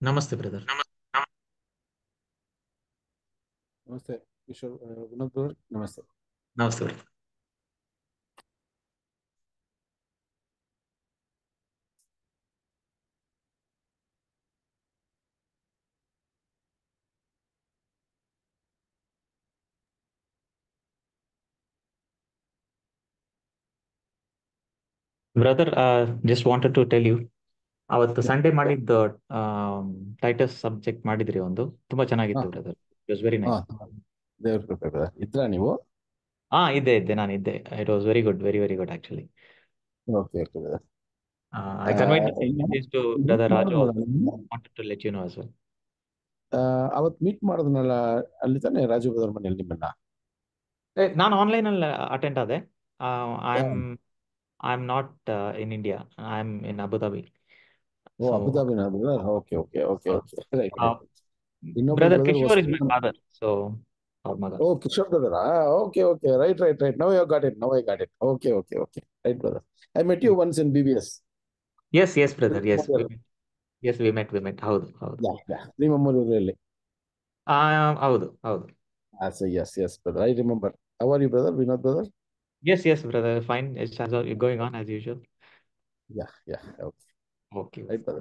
Namaste, brother. Namaste. Namaste. Uh, Vishal, brother. Namaste. Namaste, brother. Brother, uh, just wanted to tell you ಅವತ್ತು Sunday ಮಾಡಿದ್ದು Titus subject ಮಾಡಿದ್ರಿ ಒಂದು ತುಂಬಾ ಚೆನ್ನಾಗಿತ್ತು brother it was very nice ನೀವು ಹಾ ಇದ್ದೆ ಇದ್ದೆ ನಾನು ಇದ್ದೆ it was very good very very good actually okay okay brother I to brother Raju wanted to ಅವತ್ತು ಮೀಟ್ ಮಾಡೋದನ್ನೆಲ್ಲ ಅಲ್ಲಿ ತಾನೆ ರಾಜು ಬದರ್ ಮನೆಯಲ್ಲಿ ನಿಮ್ಮನ್ನ ನಾನು ಆನ್ಲೈನ್ ಅಲ್ಲಿ ಅಟೆಂಡ್ ಆದೆ I am I am not in India I am in Abu Dhabi Oh, so, Abu Dhabi, brother. Okay, okay, okay, okay. Right. you know, brother brother Kishore is my father. So, or mother. Oh, Kishore brother. okay, okay. Right, right, right. Now you got it. Now I got it. Okay, okay, okay. Right, brother. I met you once in BBS. Yes, yes, brother. Yes. Yes, we met. We met. How? How? how. Yeah, yeah. Remember really? Ah, how? Do, how? Do. I say yes, yes, brother. I remember. How are you, brother? We not brother? Yes, yes, brother. Fine. It's as going on as usual. Yeah, yeah. Okay. ಆಯ್ತಾ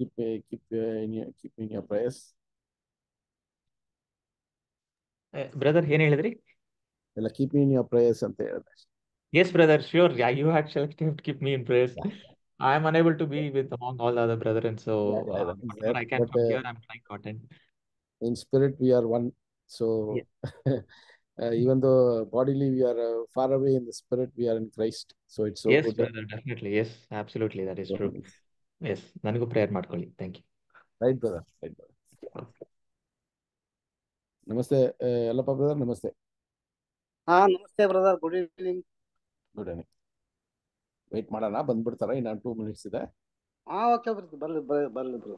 keep uh, keep uh, in your keep in your prayers brother ಏನ್ ಹೇಳಿದ್ರಿ ಎಲ್ಲ keep me in your prayers ಅಂತ ಹೇಳಿದೆ yes brother sure you actually keep keep me in prayers I am unable to be with among all other brother and so I can hear I am trying content in spirit we are one so even though bodily, we are far away in the spirit we are in christ so it's so good yes definitely yes absolutely that is true yes nanagu pray marthkoli thank you right brother right brother namaste ellappa brother namaste ha namaste brother good evening good evening wait madana bandu biddthara in one two minutes ide ah okay brother barli barli bro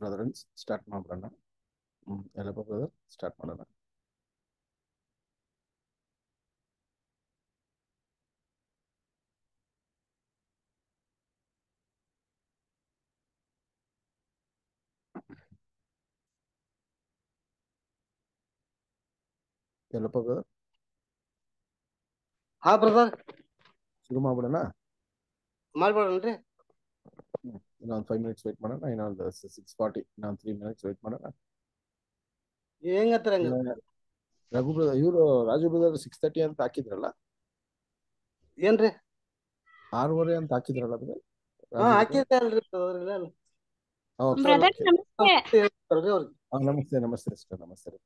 brethrens start ಮಾಡೋಣ ಎಲ್ಲಪ್ಪ brother start ಮಾಡೋಣ ಎಲ್ಲಪ್ಪ brother ಹಾ brother ಶುರು ಮಾಡ್ಬಿಡೋಣ ಮಾಡ್ಬಿಡೋಣ ಇನ್ನೊಂದು five minutes wait ಮಾಡೋಣ ಇನ್ನೊಂದು six forty ಇನ್ನೊಂದು ತ್ರೀ ಮಿನಿಟ್ಸ್ ವೇಟ್ ಮಾಡೋಣ ಹೆಂಗತ್ರ ರಘು ಬ್ರದರ್ ಇವರು ರಾಜು ಬ್ರದರ್ ಸಿಕ್ಸ್ ತರ್ಟಿ ಅಂತ ಹಾಕಿದ್ರಲ್ಲ ಏನ್ರಿ ಆರೂವರೆ ಅಂತ ಹಾಕಿದ್ರಲ್ಲ ಅದ್ರಲ್ಲಿ ನಮಸ್ತೆ ನಮಸ್ತೆ ಸಿಸ್ಟರ್ ನಮಸ್ತೆ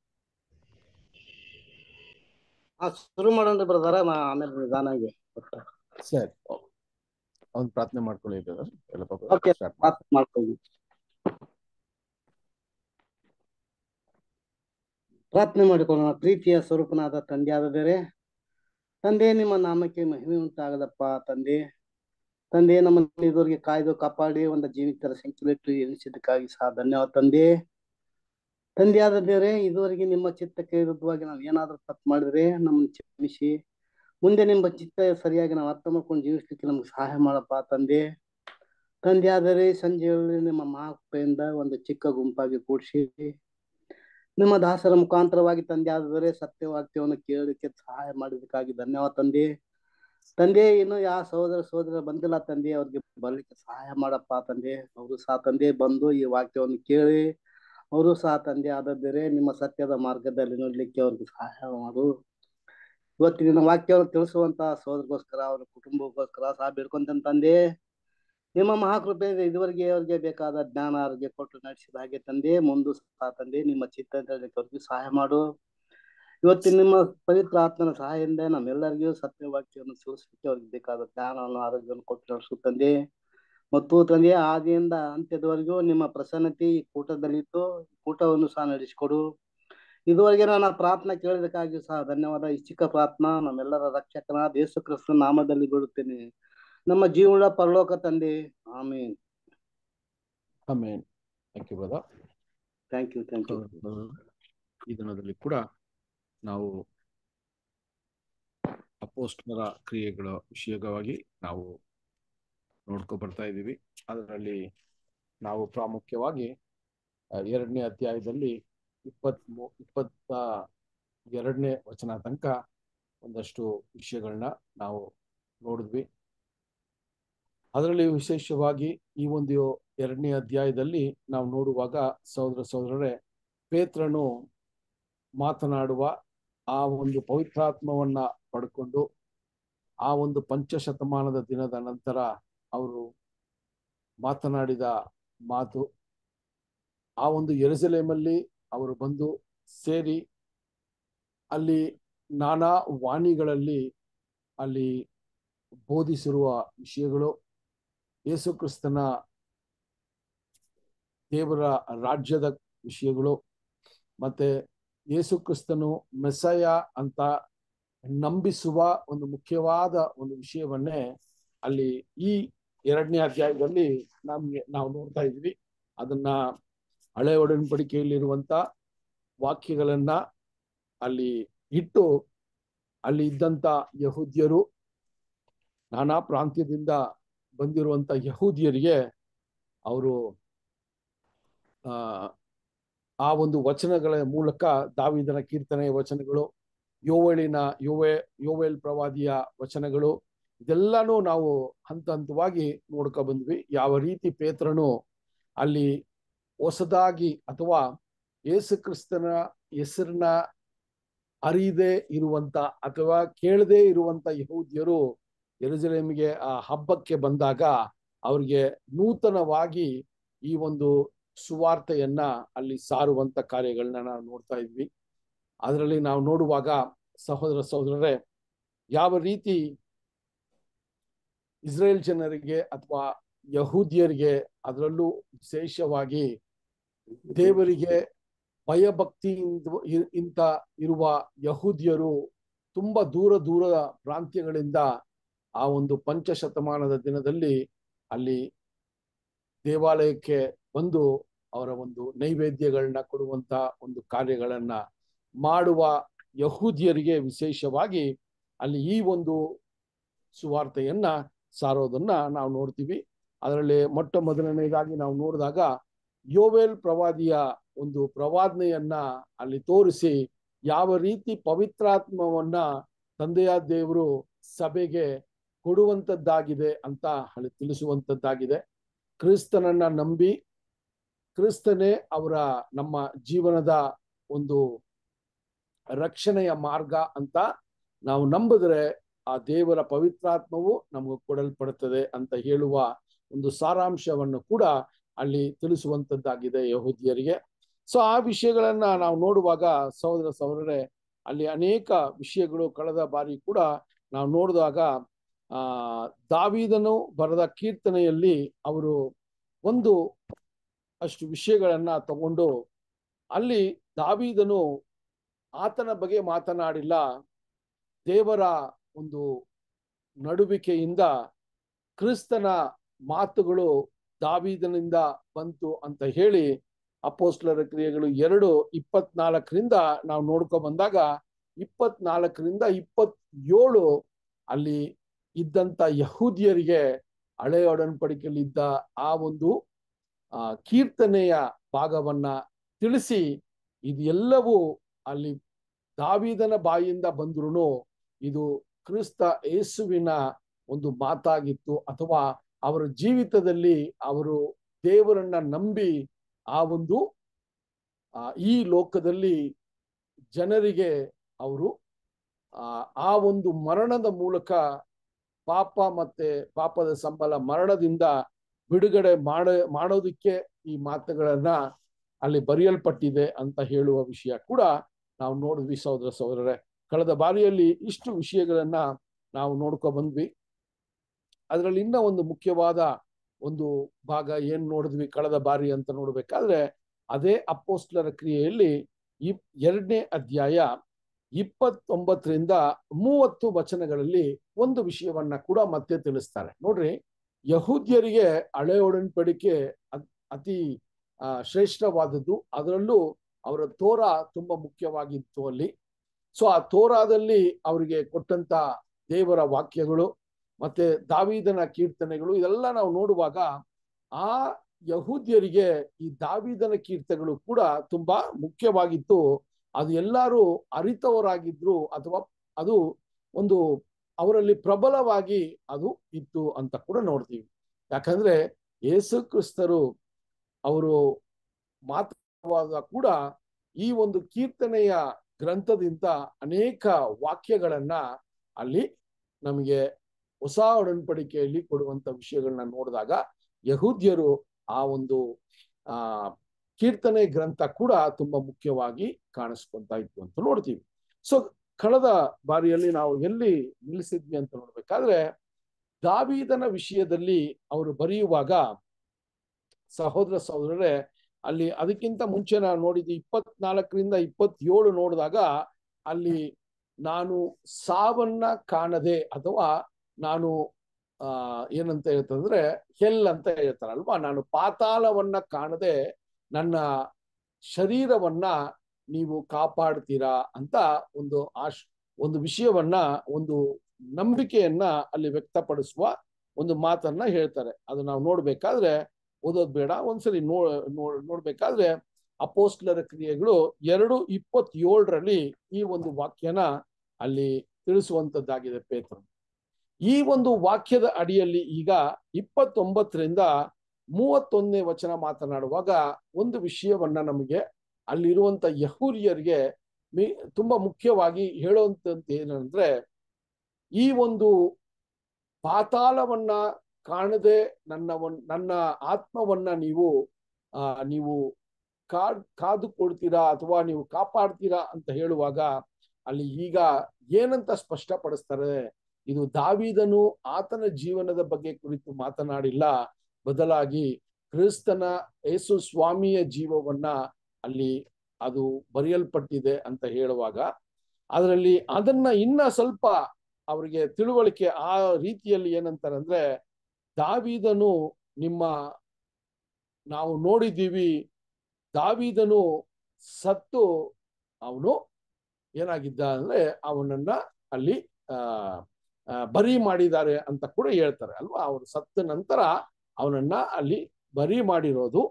ಶುರು ಮಾಡೋಣ ಬ್ರದರ ಆಮೇಲೆ ನಿಧಾನಾಗಿ ಸರಿ ಓಕೆ ಒಂದು ಪ್ರಾರ್ಥನೆ ಮಾಡ್ಕೊಳ್ಳಿ ಮಾಡ್ಕೊಳ್ಳಿ ಪ್ರಾರ್ಥನೆ ಮಾಡಿಕೊಳ್ಳೋಣ ಪ್ರೀತಿಯ ಸ್ವರೂಪನಾದ ತಂದೆಯಾದ ಬೇರೆ ತಂದೆ ನಿಮ್ಮ ನಾಮಕ್ಕೆ ಮಹಿಮೆ ಉಂಟಾಗದಪ್ಪ ತಂದೆ ತಂದೆ ನಮ್ಮ ಇದುವರೆಗೆ ಕಾಯ್ದು ಕಾಪಾಡಿ ಒಂದು ಜೀವಿತರ ಸಂಕುಲಿಟ್ಟು ಎನಿಸಿದ್ದಕ್ಕಾಗಿ ಸಹ ಧನ್ಯವಾದ ತಂದೆ ತಂದೆಯಾದ ಬೇರೆ ಇದುವರೆಗೆ ನಿಮ್ಮ ಚಿತ್ತಕ್ಕೆ ವಿರುದ್ಧವಾಗಿ ನಾವು ಏನಾದರೂ ತಪ್ಪು ಮಾಡಿದ್ರೆ ನಮ್ಮನ್ನು ಕ್ಷಮಿಸಿ ಮುಂದೆ ನಿಮ್ಮ ಚಿತ್ತ ಸರಿಯಾಗಿ ನಾವು ಅರ್ಥ ಮಾಡ್ಕೊಂಡು ಜೀವಿಸಲಿಕ್ಕೆ ನಮ್ಗೆ ಸಹಾಯ ಮಾಡಪ್ಪ ತಂದೆ ತಂದೆ ಆದರೆ ಸಂಜೆ ನಿಮ್ಮ ಮಾಪ್ಪೆಯಿಂದ ಒಂದು ಚಿಕ್ಕ ಗುಂಪಾಗಿ ಕೂಡಿಸಿ ನಿಮ್ಮ ದಾಸರ ಮುಖಾಂತರವಾಗಿ ತಂದೆ ಆದರೆ ಸತ್ಯವಾಕ್ಯವನ್ನು ಕೇಳಲಿಕ್ಕೆ ಸಹಾಯ ಮಾಡಿದಕ್ಕಾಗಿ ಧನ್ಯವಾದ ತಂದೆ ತಂದೆ ಇನ್ನು ಯಾವ ಸಹೋದರ ಸಹೋದರ ಬಂದಿಲ್ಲ ತಂದೆ ಅವ್ರಿಗೆ ಬರಲಿಕ್ಕೆ ಸಹಾಯ ಮಾಡಪ್ಪ ತಂದೆ ಅವರು ಸಹ ತಂದೆ ಬಂದು ಈ ವಾಕ್ಯವನ್ನು ಕೇಳಿ ಅವರು ಸಹ ತಂದೆ ಆದದ್ದರೆ ನಿಮ್ಮ ಸತ್ಯದ ಮಾರ್ಗದಲ್ಲಿ ನೋಡ್ಲಿಕ್ಕೆ ಅವ್ರಿಗೆ ಸಹಾಯ ಮಾಡು ಇವತ್ತಿನ ವಾಕ್ಯವನ್ನು ತಿಳಿಸುವಂತಹ ಸೋದರಗೋಸ್ಕರ ಅವರ ಕುಟುಂಬಕ್ಕೋಸ್ಕರ ಸಹ ಬೇಡ್ಕೊಂತ ತಂದೆ ನಿಮ್ಮ ಮಹಾಕೃಪೆ ಇದುವರೆಗೆ ಅವರಿಗೆ ಬೇಕಾದ ಜ್ಞಾನ ಆರೋಗ್ಯ ಕೊಟ್ಟು ನಡೆಸಿದ ಹಾಗೆ ತಂದೆ ಮುಂದೆ ಸಹ ತಂದೆ ನಿಮ್ಮ ಚಿತ್ತವ್ರಿಗೂ ಸಹಾಯ ಮಾಡು ಇವತ್ತು ನಿಮ್ಮ ಪವಿತ್ರ ಆತ್ಮನ ಸಹಾಯದಿಂದ ನಮ್ಮೆಲ್ಲರಿಗೂ ಸತ್ಯ ವಾಕ್ಯವನ್ನು ತಿಳಿಸಲಿಕ್ಕೆ ಅವ್ರಿಗೆ ಬೇಕಾದ ಜ್ಞಾನವನ್ನು ಆರೋಗ್ಯವನ್ನು ಕೊಟ್ಟು ನಡೆಸು ತಂದೆ ಮತ್ತು ತಂದೆ ಆದಿಯಿಂದ ಅಂತ್ಯದವರೆಗೂ ನಿಮ್ಮ ಪ್ರಸನ್ನತೆ ಈ ಕೂಟದಲ್ಲಿತ್ತು ಕೂಟವನ್ನು ಸಹ ನಡೆಸಿಕೊಡು ಇದುವರೆಗೆ ನನ್ನ ಪ್ರಾರ್ಥನೆ ಕೇಳಿದಕ್ಕಾಗಿ ಸಹ ಧನ್ಯವಾದ ಚಿಕ್ಕ ಪ್ರಾರ್ಥನಾ ನಮ್ಮೆಲ್ಲರ ರಕ್ಷಕನ ದೇಸು ಕ್ರಿಸ್ತನ ನಾಮದಲ್ಲಿ ಬಿಡುತ್ತೇನೆ ನಮ್ಮ ಜೀವನ ಪರಲೋಕ ತಂದೆ amen amen thank you thank you thank you ಈ ದಿನದಲ್ಲಿ ಕೂಡ ನಾವು ಅಪೋಸ್ಟರ ಕ್ರಿಯೆಗಳ ವಿಷಯವಾಗಿ ನಾವು ನೋಡ್ಕೊ ಬರ್ತಾ ಇದ್ದೀವಿ ಅದರಲ್ಲಿ ನಾವು ಪ್ರಾಮುಖ್ಯವಾಗಿ ಎರಡನೇ ಅಧ್ಯಾಯದಲ್ಲಿ ಇಪ್ಪತ್ತ್ ಮೂ ಇಪ್ಪತ್ತ ಎರಡನೇ ವಚನ ತನಕ ಒಂದಷ್ಟು ವಿಷಯಗಳನ್ನ ನಾವು ನೋಡಿದ್ವಿ ಅದರಲ್ಲಿ ವಿಶೇಷವಾಗಿ ಈ ಒಂದು ಎರಡನೇ ಅಧ್ಯಾಯದಲ್ಲಿ ನಾವು ನೋಡುವಾಗ ಸಹೋದರ ಸಹೋದರರೇ ಪೇತ್ರನು ಮಾತನಾಡುವ ಆ ಒಂದು ಪವಿತ್ರಾತ್ಮವನ್ನ ಪಡ್ಕೊಂಡು ಆ ಒಂದು ಪಂಚಶತಮಾನದ ದಿನದ ನಂತರ ಅವರು ಮಾತನಾಡಿದ ಮಾತು ಆ ಒಂದು ಎರೆಸಲೇಮಲ್ಲಿ ಅವರು ಬಂದು ಸೇರಿ ಅಲ್ಲಿ ನಾನಾ ವಾಣಿಗಳಲ್ಲಿ ಅಲ್ಲಿ ಬೋಧಿಸಿರುವ ವಿಷಯಗಳು ಯೇಸುಕ್ರಿಸ್ತನ ದೇವರ ರಾಜ್ಯದ ವಿಷಯಗಳು ಮತ್ತೆ ಯೇಸುಕ್ರಿಸ್ತನು ಮೆಸಯ ಅಂತ ನಂಬಿಸುವ ಒಂದು ಮುಖ್ಯವಾದ ಒಂದು ವಿಷಯವನ್ನೇ ಅಲ್ಲಿ ಈ ಎರಡನೇ ಅಧ್ಯಾಯದಲ್ಲಿ ನಮ್ಗೆ ನಾವು ನೋಡ್ತಾ ಇದ್ವಿ ಅದನ್ನ ಹಳೆ ಒಡಂಬಡಿಕೆಯಲ್ಲಿರುವಂತ ವಾಕ್ಯಗಳನ್ನ ಅಲ್ಲಿ ಇಟ್ಟು ಅಲ್ಲಿ ಇದ್ದಂತ ಯಹೂದ್ಯರು ನಾನಾ ಪ್ರಾಂತ್ಯದಿಂದ ಬಂದಿರುವಂತ ಯಹೂದಿಯರಿಗೆ ಅವರು ಆ ಒಂದು ವಚನಗಳ ಮೂಲಕ ದಾವಿದನ ಕೀರ್ತನೆಯ ವಚನಗಳು ಯೋವೇಳಿನ ಯುವೆ ಯೋವೇಲ್ ಪ್ರವಾದಿಯ ವಚನಗಳು ಇದೆಲ್ಲನೂ ನಾವು ಹಂತ ಹಂತವಾಗಿ ನೋಡ್ಕೊ ಬಂದ್ವಿ ಯಾವ ರೀತಿ ಪೇತ್ರನು ಅಲ್ಲಿ ಹೊಸದಾಗಿ ಅಥವಾ ಯೇಸುಕ್ರಿಸ್ತನ ಹೆಸರಿನ ಅರಿಯದೆ ಇರುವಂತ ಅಥವಾ ಕೇಳದೇ ಇರುವಂತ ಯಹೂದ್ಯರು ಎರಜಲೇಮಿಗೆ ಆ ಹಬ್ಬಕ್ಕೆ ಬಂದಾಗ ಅವ್ರಿಗೆ ನೂತನವಾಗಿ ಈ ಒಂದು ಸುವಾರ್ತೆಯನ್ನ ಅಲ್ಲಿ ಸಾರುವಂತ ಕಾರ್ಯಗಳನ್ನ ನಾವು ನೋಡ್ತಾ ಇದ್ವಿ ಅದರಲ್ಲಿ ನಾವು ನೋಡುವಾಗ ಸಹೋದರ ಸಹೋದರರೇ ಯಾವ ರೀತಿ ಇಸ್ರೇಲ್ ಜನರಿಗೆ ಅಥವಾ ಯಹೂದಿಯರಿಗೆ ಅದರಲ್ಲೂ ವಿಶೇಷವಾಗಿ ದೇವರಿಗೆ ಭಯಭಕ್ತಿಯಿಂದ ಇಂತ ಇರುವ ಯಹೂದ್ಯರು ತುಂಬಾ ದೂರ ದೂರದ ಪ್ರಾಂತ್ಯಗಳಿಂದ ಆ ಒಂದು ಪಂಚಶತಮಾನದ ದಿನದಲ್ಲಿ ಅಲ್ಲಿ ದೇವಾಲಯಕ್ಕೆ ಬಂದು ಅವರ ಒಂದು ನೈವೇದ್ಯಗಳನ್ನ ಕೊಡುವಂತ ಒಂದು ಕಾರ್ಯಗಳನ್ನ ಮಾಡುವ ಯಹೂದಿಯರಿಗೆ ವಿಶೇಷವಾಗಿ ಅಲ್ಲಿ ಈ ಒಂದು ಸುವಾರ್ತೆಯನ್ನ ಸಾರೋದನ್ನ ನಾವು ನೋಡ್ತೀವಿ ಅದರಲ್ಲಿ ಮೊಟ್ಟ ಮೊದಲನೇದಾಗಿ ನಾವು ನೋಡಿದಾಗ ಯೋವೆಲ್ ಪ್ರವಾದಿಯ ಒಂದು ಪ್ರವಾದನೆಯನ್ನ ಅಲ್ಲಿ ತೋರಿಸಿ ಯಾವ ರೀತಿ ಪವಿತ್ರಾತ್ಮವನ್ನ ತಂದೆಯ ದೇವರು ಸಭೆಗೆ ಕೊಡುವಂಥದ್ದಾಗಿದೆ ಅಂತ ಅಲ್ಲಿ ತಿಳಿಸುವಂಥದ್ದಾಗಿದೆ ಕ್ರಿಸ್ತನನ್ನ ನಂಬಿ ಕ್ರಿಸ್ತನೇ ಅವರ ನಮ್ಮ ಜೀವನದ ಒಂದು ರಕ್ಷಣೆಯ ಮಾರ್ಗ ಅಂತ ನಾವು ನಂಬಿದ್ರೆ ಆ ದೇವರ ಪವಿತ್ರಾತ್ಮವು ನಮಗೆ ಕೊಡಲ್ಪಡುತ್ತದೆ ಅಂತ ಹೇಳುವ ಒಂದು ಸಾರಾಂಶವನ್ನು ಕೂಡ ಅಲ್ಲಿ ತಿಳಿಸುವಂತದ್ದಾಗಿದೆ ಯಹೂದಿಯರಿಗೆ ಸೊ ಆ ವಿಷಯಗಳನ್ನ ನಾವು ನೋಡುವಾಗ ಸಹೋದರ ಸಹೋದರೇ ಅಲ್ಲಿ ಅನೇಕ ವಿಷಯಗಳು ಕಳೆದ ಬಾರಿ ಕೂಡ ನಾವು ನೋಡಿದಾಗ ಆ ದಾವಿದನು ಬರೆದ ಕೀರ್ತನೆಯಲ್ಲಿ ಅವರು ಒಂದು ಅಷ್ಟು ವಿಷಯಗಳನ್ನ ತಗೊಂಡು ಅಲ್ಲಿ ದಾವಿದನು ಆತನ ಬಗ್ಗೆ ಮಾತನಾಡಿಲ್ಲ ದೇವರ ಒಂದು ನಡುವಿಕೆಯಿಂದ ಕ್ರಿಸ್ತನ ಮಾತುಗಳು ದಾವಿದನಿಂದ ಬಂತು ಅಂತ ಹೇಳಿ ಅಪೋಸ್ಲರ ಕ್ರಿಯೆಗಳು ಎರಡು ಇಪ್ಪತ್ನಾಲ್ಕರಿಂದ ನಾವು ನೋಡ್ಕೊಂಡ್ ಬಂದಾಗ ಇಪ್ಪತ್ನಾಲ್ಕರಿಂದ ಇಪ್ಪತ್ತೇಳು ಅಲ್ಲಿ ಇದ್ದಂತ ಯಹೂದಿಯರಿಗೆ ಹಳೆ ಆ ಒಂದು ಆ ಕೀರ್ತನೆಯ ಭಾಗವನ್ನ ತಿಳಿಸಿ ಇದೆಲ್ಲವೂ ಅಲ್ಲಿ ದಾವಿದನ ಬಾಯಿಯಿಂದ ಬಂದ್ರು ಇದು ಕ್ರಿಸ್ತ ಯೇಸುವಿನ ಒಂದು ಮಾತಾಗಿತ್ತು ಅಥವಾ ಅವರ ಜೀವಿತದಲ್ಲಿ ಅವರು ದೇವರನ್ನ ನಂಬಿ ಆ ಒಂದು ಈ ಲೋಕದಲ್ಲಿ ಜನರಿಗೆ ಅವರು ಆ ಒಂದು ಮರಣದ ಮೂಲಕ ಪಾಪ ಮತ್ತೆ ಪಾಪದ ಸಂಬಳ ಮರಣದಿಂದ ಬಿಡುಗಡೆ ಮಾಡ ಮಾಡೋದಕ್ಕೆ ಈ ಮಾತುಗಳನ್ನ ಅಲ್ಲಿ ಬರೆಯಲ್ಪಟ್ಟಿದೆ ಅಂತ ಹೇಳುವ ವಿಷಯ ಕೂಡ ನಾವು ನೋಡಿದ್ವಿ ಸಹೋದರ ಸಹೋದರರೇ ಕಳೆದ ಬಾರಿಯಲ್ಲಿ ಇಷ್ಟು ವಿಷಯಗಳನ್ನ ನಾವು ನೋಡ್ಕೊ ಬಂದ್ವಿ ಅದರಲ್ಲಿ ಇನ್ನೂ ಒಂದು ಮುಖ್ಯವಾದ ಒಂದು ಭಾಗ ಏನ್ ನೋಡಿದ್ವಿ ಕಳೆದ ಬಾರಿ ಅಂತ ನೋಡ್ಬೇಕಾದ್ರೆ ಅದೇ ಅಪ್ಪೋಸ್ಲರ ಕ್ರಿಯೆಯಲ್ಲಿ ಇಪ್ ಎರಡನೇ ಅಧ್ಯಾಯ ಇಪ್ಪತ್ತೊಂಬತ್ತರಿಂದ ಮೂವತ್ತು ವಚನಗಳಲ್ಲಿ ಒಂದು ವಿಷಯವನ್ನ ಕೂಡ ಮತ್ತೆ ತಿಳಿಸ್ತಾರೆ ನೋಡ್ರಿ ಯಹೂದ್ಯರಿಗೆ ಹಳೆ ಒಡನ್ಪಡಿಕೆ ಅತಿ ಶ್ರೇಷ್ಠವಾದದ್ದು ಅದರಲ್ಲೂ ಅವರ ತೋರ ತುಂಬಾ ಮುಖ್ಯವಾಗಿತ್ತು ಅಲ್ಲಿ ಸೊ ಆ ತೋರಾದಲ್ಲಿ ಅವರಿಗೆ ಕೊಟ್ಟಂತ ದೇವರ ವಾಕ್ಯಗಳು ಮತ್ತೆ ದಾವಿದನ ಕೀರ್ತನೆಗಳು ಇದೆಲ್ಲ ನಾವು ನೋಡುವಾಗ ಆ ಯಹೂದ್ಯರಿಗೆ ಈ ದಾವಿದನ ಕೀರ್ತನೆಗಳು ಕೂಡ ತುಂಬಾ ಮುಖ್ಯವಾಗಿತ್ತು ಅದು ಎಲ್ಲರೂ ಅರಿತವರಾಗಿದ್ರು ಅಥವಾ ಅದು ಒಂದು ಅವರಲ್ಲಿ ಪ್ರಬಲವಾಗಿ ಅದು ಇತ್ತು ಅಂತ ಕೂಡ ನೋಡ್ತೀವಿ ಯಾಕಂದ್ರೆ ಯೇಸು ಕ್ರಿಸ್ತರು ಅವರು ಮಾತಾಡುವಾಗ ಕೂಡ ಈ ಒಂದು ಕೀರ್ತನೆಯ ಗ್ರಂಥದಿಂದ ಅನೇಕ ವಾಕ್ಯಗಳನ್ನ ಅಲ್ಲಿ ನಮಗೆ ಹೊಸ ಒಡನ್ಪಡಿಕೆಯಲ್ಲಿ ಕೊಡುವಂತ ವಿಷಯಗಳನ್ನ ನೋಡಿದಾಗ ಯಹೂದ್ಯರು ಆ ಒಂದು ಆ ಕೀರ್ತನೆ ಗ್ರಂಥ ಕೂಡ ತುಂಬಾ ಮುಖ್ಯವಾಗಿ ಕಾಣಿಸ್ಕೊಂತ ಇತ್ತು ಅಂತ ನೋಡ್ತೀವಿ ಸೊ ಕಳೆದ ಬಾರಿಯಲ್ಲಿ ನಾವು ಎಲ್ಲಿ ನಿಲ್ಲಿಸಿದ್ವಿ ಅಂತ ನೋಡ್ಬೇಕಾದ್ರೆ ದಾವಿದನ ವಿಷಯದಲ್ಲಿ ಅವರು ಬರೆಯುವಾಗ ಸಹೋದರ ಸಹೋದರರೇ ಅಲ್ಲಿ ಅದಕ್ಕಿಂತ ಮುಂಚೆ ನಾನು ನೋಡಿದ್ದು ಇಪ್ಪತ್ನಾಲ್ಕರಿಂದ ಇಪ್ಪತ್ತೇಳು ನೋಡಿದಾಗ ಅಲ್ಲಿ ನಾನು ಸಾವನ್ನ ಕಾಣದೆ ಅಥವಾ ನಾನು ಆ ಏನಂತ ಹೇಳ್ತಂದ್ರೆ ಹೆಲ್ ಅಂತ ಹೇಳ್ತಾರಲ್ವಾ ನಾನು ಪಾತಾಳವನ್ನ ಕಾಣದೆ ನನ್ನ ಶರೀರವನ್ನ ನೀವು ಕಾಪಾಡ್ತೀರಾ ಅಂತ ಒಂದು ಆಶ್ ಒಂದು ವಿಷಯವನ್ನ ಒಂದು ನಂಬಿಕೆಯನ್ನ ಅಲ್ಲಿ ವ್ಯಕ್ತಪಡಿಸುವ ಒಂದು ಮಾತನ್ನ ಹೇಳ್ತಾರೆ ಅದು ನಾವು ನೋಡ್ಬೇಕಾದ್ರೆ ಓದೋದ್ ಬೇಡ ಒಂದ್ಸರಿ ನೋ ನೋಡ್ಬೇಕಾದ್ರೆ ಅಪೋಸ್ಟ್ಲರ ಕ್ರಿಯೆಗಳು ಎರಡು ಇಪ್ಪತ್ತೇಳರಲ್ಲಿ ಈ ಒಂದು ವಾಕ್ಯನ ಅಲ್ಲಿ ತಿಳಿಸುವಂತದ್ದಾಗಿದೆ ಪೇತ್ರ ಈ ಒಂದು ವಾಕ್ಯದ ಅಡಿಯಲ್ಲಿ ಈಗ ಇಪ್ಪತ್ತೊಂಬತ್ತರಿಂದ ಮೂವತ್ತೊಂದನೇ ವಚನ ಮಾತನಾಡುವಾಗ ಒಂದು ವಿಷಯವನ್ನ ನಮಗೆ ಅಲ್ಲಿರುವಂತ ಯಹೂರಿಯರಿಗೆ ತುಂಬಾ ಮುಖ್ಯವಾಗಿ ಹೇಳುವಂತದ್ದು ಏನಂದ್ರೆ ಈ ಒಂದು ಪಾತಾಳವನ್ನ ಕಾಣದೆ ನನ್ನ ನನ್ನ ಆತ್ಮವನ್ನ ನೀವು ಆ ನೀವು ಕಾದು ಕೊಡ್ತೀರಾ ಅಥವಾ ನೀವು ಕಾಪಾಡ್ತೀರಾ ಅಂತ ಹೇಳುವಾಗ ಅಲ್ಲಿ ಈಗ ಏನಂತ ಸ್ಪಷ್ಟಪಡಿಸ್ತಾರೆ ಇದು ದಾವಿದನು ಆತನ ಜೀವನದ ಬಗ್ಗೆ ಕುರಿತು ಮಾತನಾಡಿಲ್ಲ ಬದಲಾಗಿ ಕ್ರಿಸ್ತನ ಯೇಸು ಸ್ವಾಮಿಯ ಜೀವವನ್ನ ಅಲ್ಲಿ ಅದು ಬರೆಯಲ್ಪಟ್ಟಿದೆ ಅಂತ ಹೇಳುವಾಗ ಅದರಲ್ಲಿ ಅದನ್ನ ಇನ್ನ ಸ್ವಲ್ಪ ಅವರಿಗೆ ತಿಳುವಳಿಕೆ ಆ ರೀತಿಯಲ್ಲಿ ಏನಂತಾರಂದ್ರೆ ದಾವಿದನು ನಿಮ್ಮ ನಾವು ನೋಡಿದ್ದೀವಿ ದಾವಿದನು ಸತ್ತು ಅವನು ಏನಾಗಿದ್ದ ಅಂದ್ರೆ ಅವನನ್ನ ಅಲ್ಲಿ ಬರಿ ಮಾಡಿದ್ದಾರೆ ಅಂತ ಕೂಡ ಹೇಳ್ತಾರೆ ಅಲ್ವಾ ಅವರು ಸತ್ತ ನಂತರ ಅವನನ್ನ ಅಲ್ಲಿ ಬರಿ ಮಾಡಿರೋದು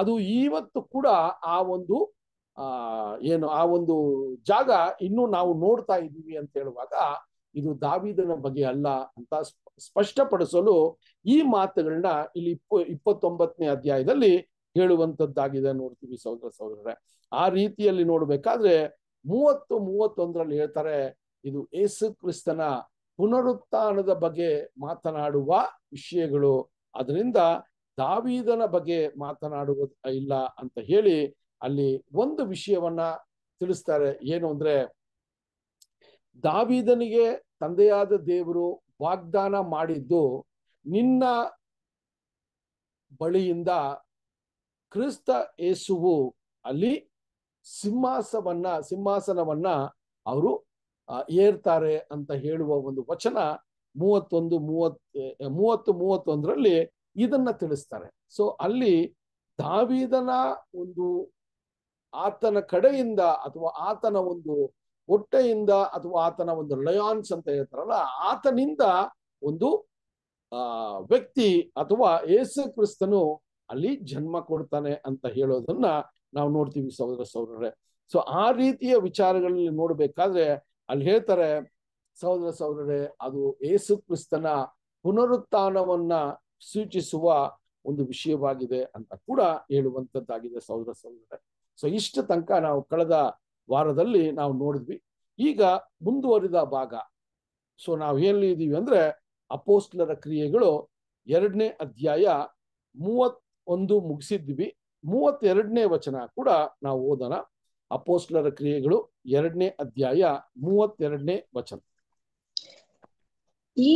ಅದು ಇವತ್ತು ಕೂಡ ಆ ಒಂದು ಆ ಏನು ಆ ಒಂದು ಜಾಗ ಇನ್ನೂ ನಾವು ನೋಡ್ತಾ ಇದ್ದೀವಿ ಅಂತ ಹೇಳುವಾಗ ಇದು ದಾವಿದನ ಬಗ್ಗೆ ಅಲ್ಲ ಅಂತ ಸ್ಪಷ್ಟಪಡಿಸಲು ಈ ಮಾತುಗಳನ್ನ ಇಲ್ಲಿ ಇಪ್ಪ ಇಪ್ಪತ್ತೊಂಬತ್ತನೇ ಅಧ್ಯಾಯದಲ್ಲಿ ಹೇಳುವಂತದ್ದಾಗಿದೆ ನೋಡ್ತೀವಿ ಸಹೋದರ ಸಹೋದರರೇ ಆ ರೀತಿಯಲ್ಲಿ ನೋಡ್ಬೇಕಾದ್ರೆ ಮೂವತ್ತು ಮೂವತ್ತೊಂದರಲ್ಲಿ ಹೇಳ್ತಾರೆ ಇದು ಯೇಸು ಕ್ರಿಸ್ತನ ಪುನರುತ್ಥಾನದ ಬಗ್ಗೆ ಮಾತನಾಡುವ ವಿಷಯಗಳು ಅದರಿಂದ ದಾವೀದನ ಬಗ್ಗೆ ಮಾತನಾಡುವ ಇಲ್ಲ ಅಂತ ಹೇಳಿ ಅಲ್ಲಿ ಒಂದು ವಿಷಯವನ್ನ ತಿಳಿಸ್ತಾರೆ ಏನು ಅಂದ್ರೆ ದಾವೀದನಿಗೆ ತಂದೆಯಾದ ದೇವರು ವಾಗ್ದಾನ ಮಾಡಿದ್ದು ನಿನ್ನ ಬಳಿಯಿಂದ ಕ್ರಿಸ್ತ ಏಸುವು ಅಲ್ಲಿ ಸಿಂಹಾಸವನ್ನ ಸಿಂಹಾಸನವನ್ನ ಅವರು ಏರ್ತಾರೆ ಅಂತ ಹೇಳುವ ಒಂದು ವಚನ ಮೂವತ್ತೊಂದು ಮೂವತ್ ಮೂವತ್ತು ಮೂವತ್ತೊಂದರಲ್ಲಿ ಇದನ್ನ ತಿಳಿಸ್ತಾರೆ ಸೊ ಅಲ್ಲಿ ದಾವಿದನ ಒಂದು ಆತನ ಕಡೆಯಿಂದ ಅಥವಾ ಆತನ ಒಂದು ಹೊಟ್ಟೆಯಿಂದ ಅಥವಾ ಆತನ ಒಂದು ಲಯಾನ್ಸ್ ಅಂತ ಹೇಳ್ತಾರಲ್ಲ ಆತನಿಂದ ಒಂದು ಆ ವ್ಯಕ್ತಿ ಅಥವಾ ಏಸು ಕ್ರಿಸ್ತನು ಅಲ್ಲಿ ಜನ್ಮ ಕೊಡ್ತಾನೆ ಅಂತ ಹೇಳೋದನ್ನ ನಾವು ನೋಡ್ತೀವಿ ಸಹೋದರ ಸಹೋದರರೇ ಸೊ ಆ ರೀತಿಯ ವಿಚಾರಗಳಲ್ಲಿ ನೋಡ್ಬೇಕಾದ್ರೆ ಅಲ್ಲಿ ಹೇಳ್ತಾರೆ ಸಹೋದರ ಸಹೋದರೇ ಅದು ಏಸು ಕ್ರಿಸ್ತನ ಪುನರುತ್ಥಾನವನ್ನ ಸೂಚಿಸುವ ಒಂದು ವಿಷಯವಾಗಿದೆ ಅಂತ ಕೂಡ ಹೇಳುವಂತದ್ದಾಗಿದೆ ಸಹೋದರ ಸಹೋದರೇ ಸೊ ಇಷ್ಟು ತನಕ ನಾವು ಕಳೆದ ವಾರದಲ್ಲಿ ನಾವು ನೋಡಿದ್ವಿ ಈಗ ಮುಂದುವರಿದ ಭಾಗ ಸೊ ನಾವು ಎಲ್ಲಿದ್ದೀವಿ ಅಂದ್ರೆ ಅಪೋಸ್ಟ್ಲರ ಕ್ರಿಯೆಗಳು ಎರಡನೇ ಅಧ್ಯಾಯ ಮೂವತ್ ಒಂದು ಮುಗಿಸಿದ್ವಿ ಮೂವತ್ತೆರಡನೇ ವಚನ ಕೂಡ ನಾವು ಓದೋಣ ಅಪೋಸ್ಟ್ಲರ ಕ್ರಿಯೆಗಳು ಎರಡನೇ ಅಧ್ಯಾಯ ಮೂವತ್ತೆರಡನೇ ವಚನ ಈ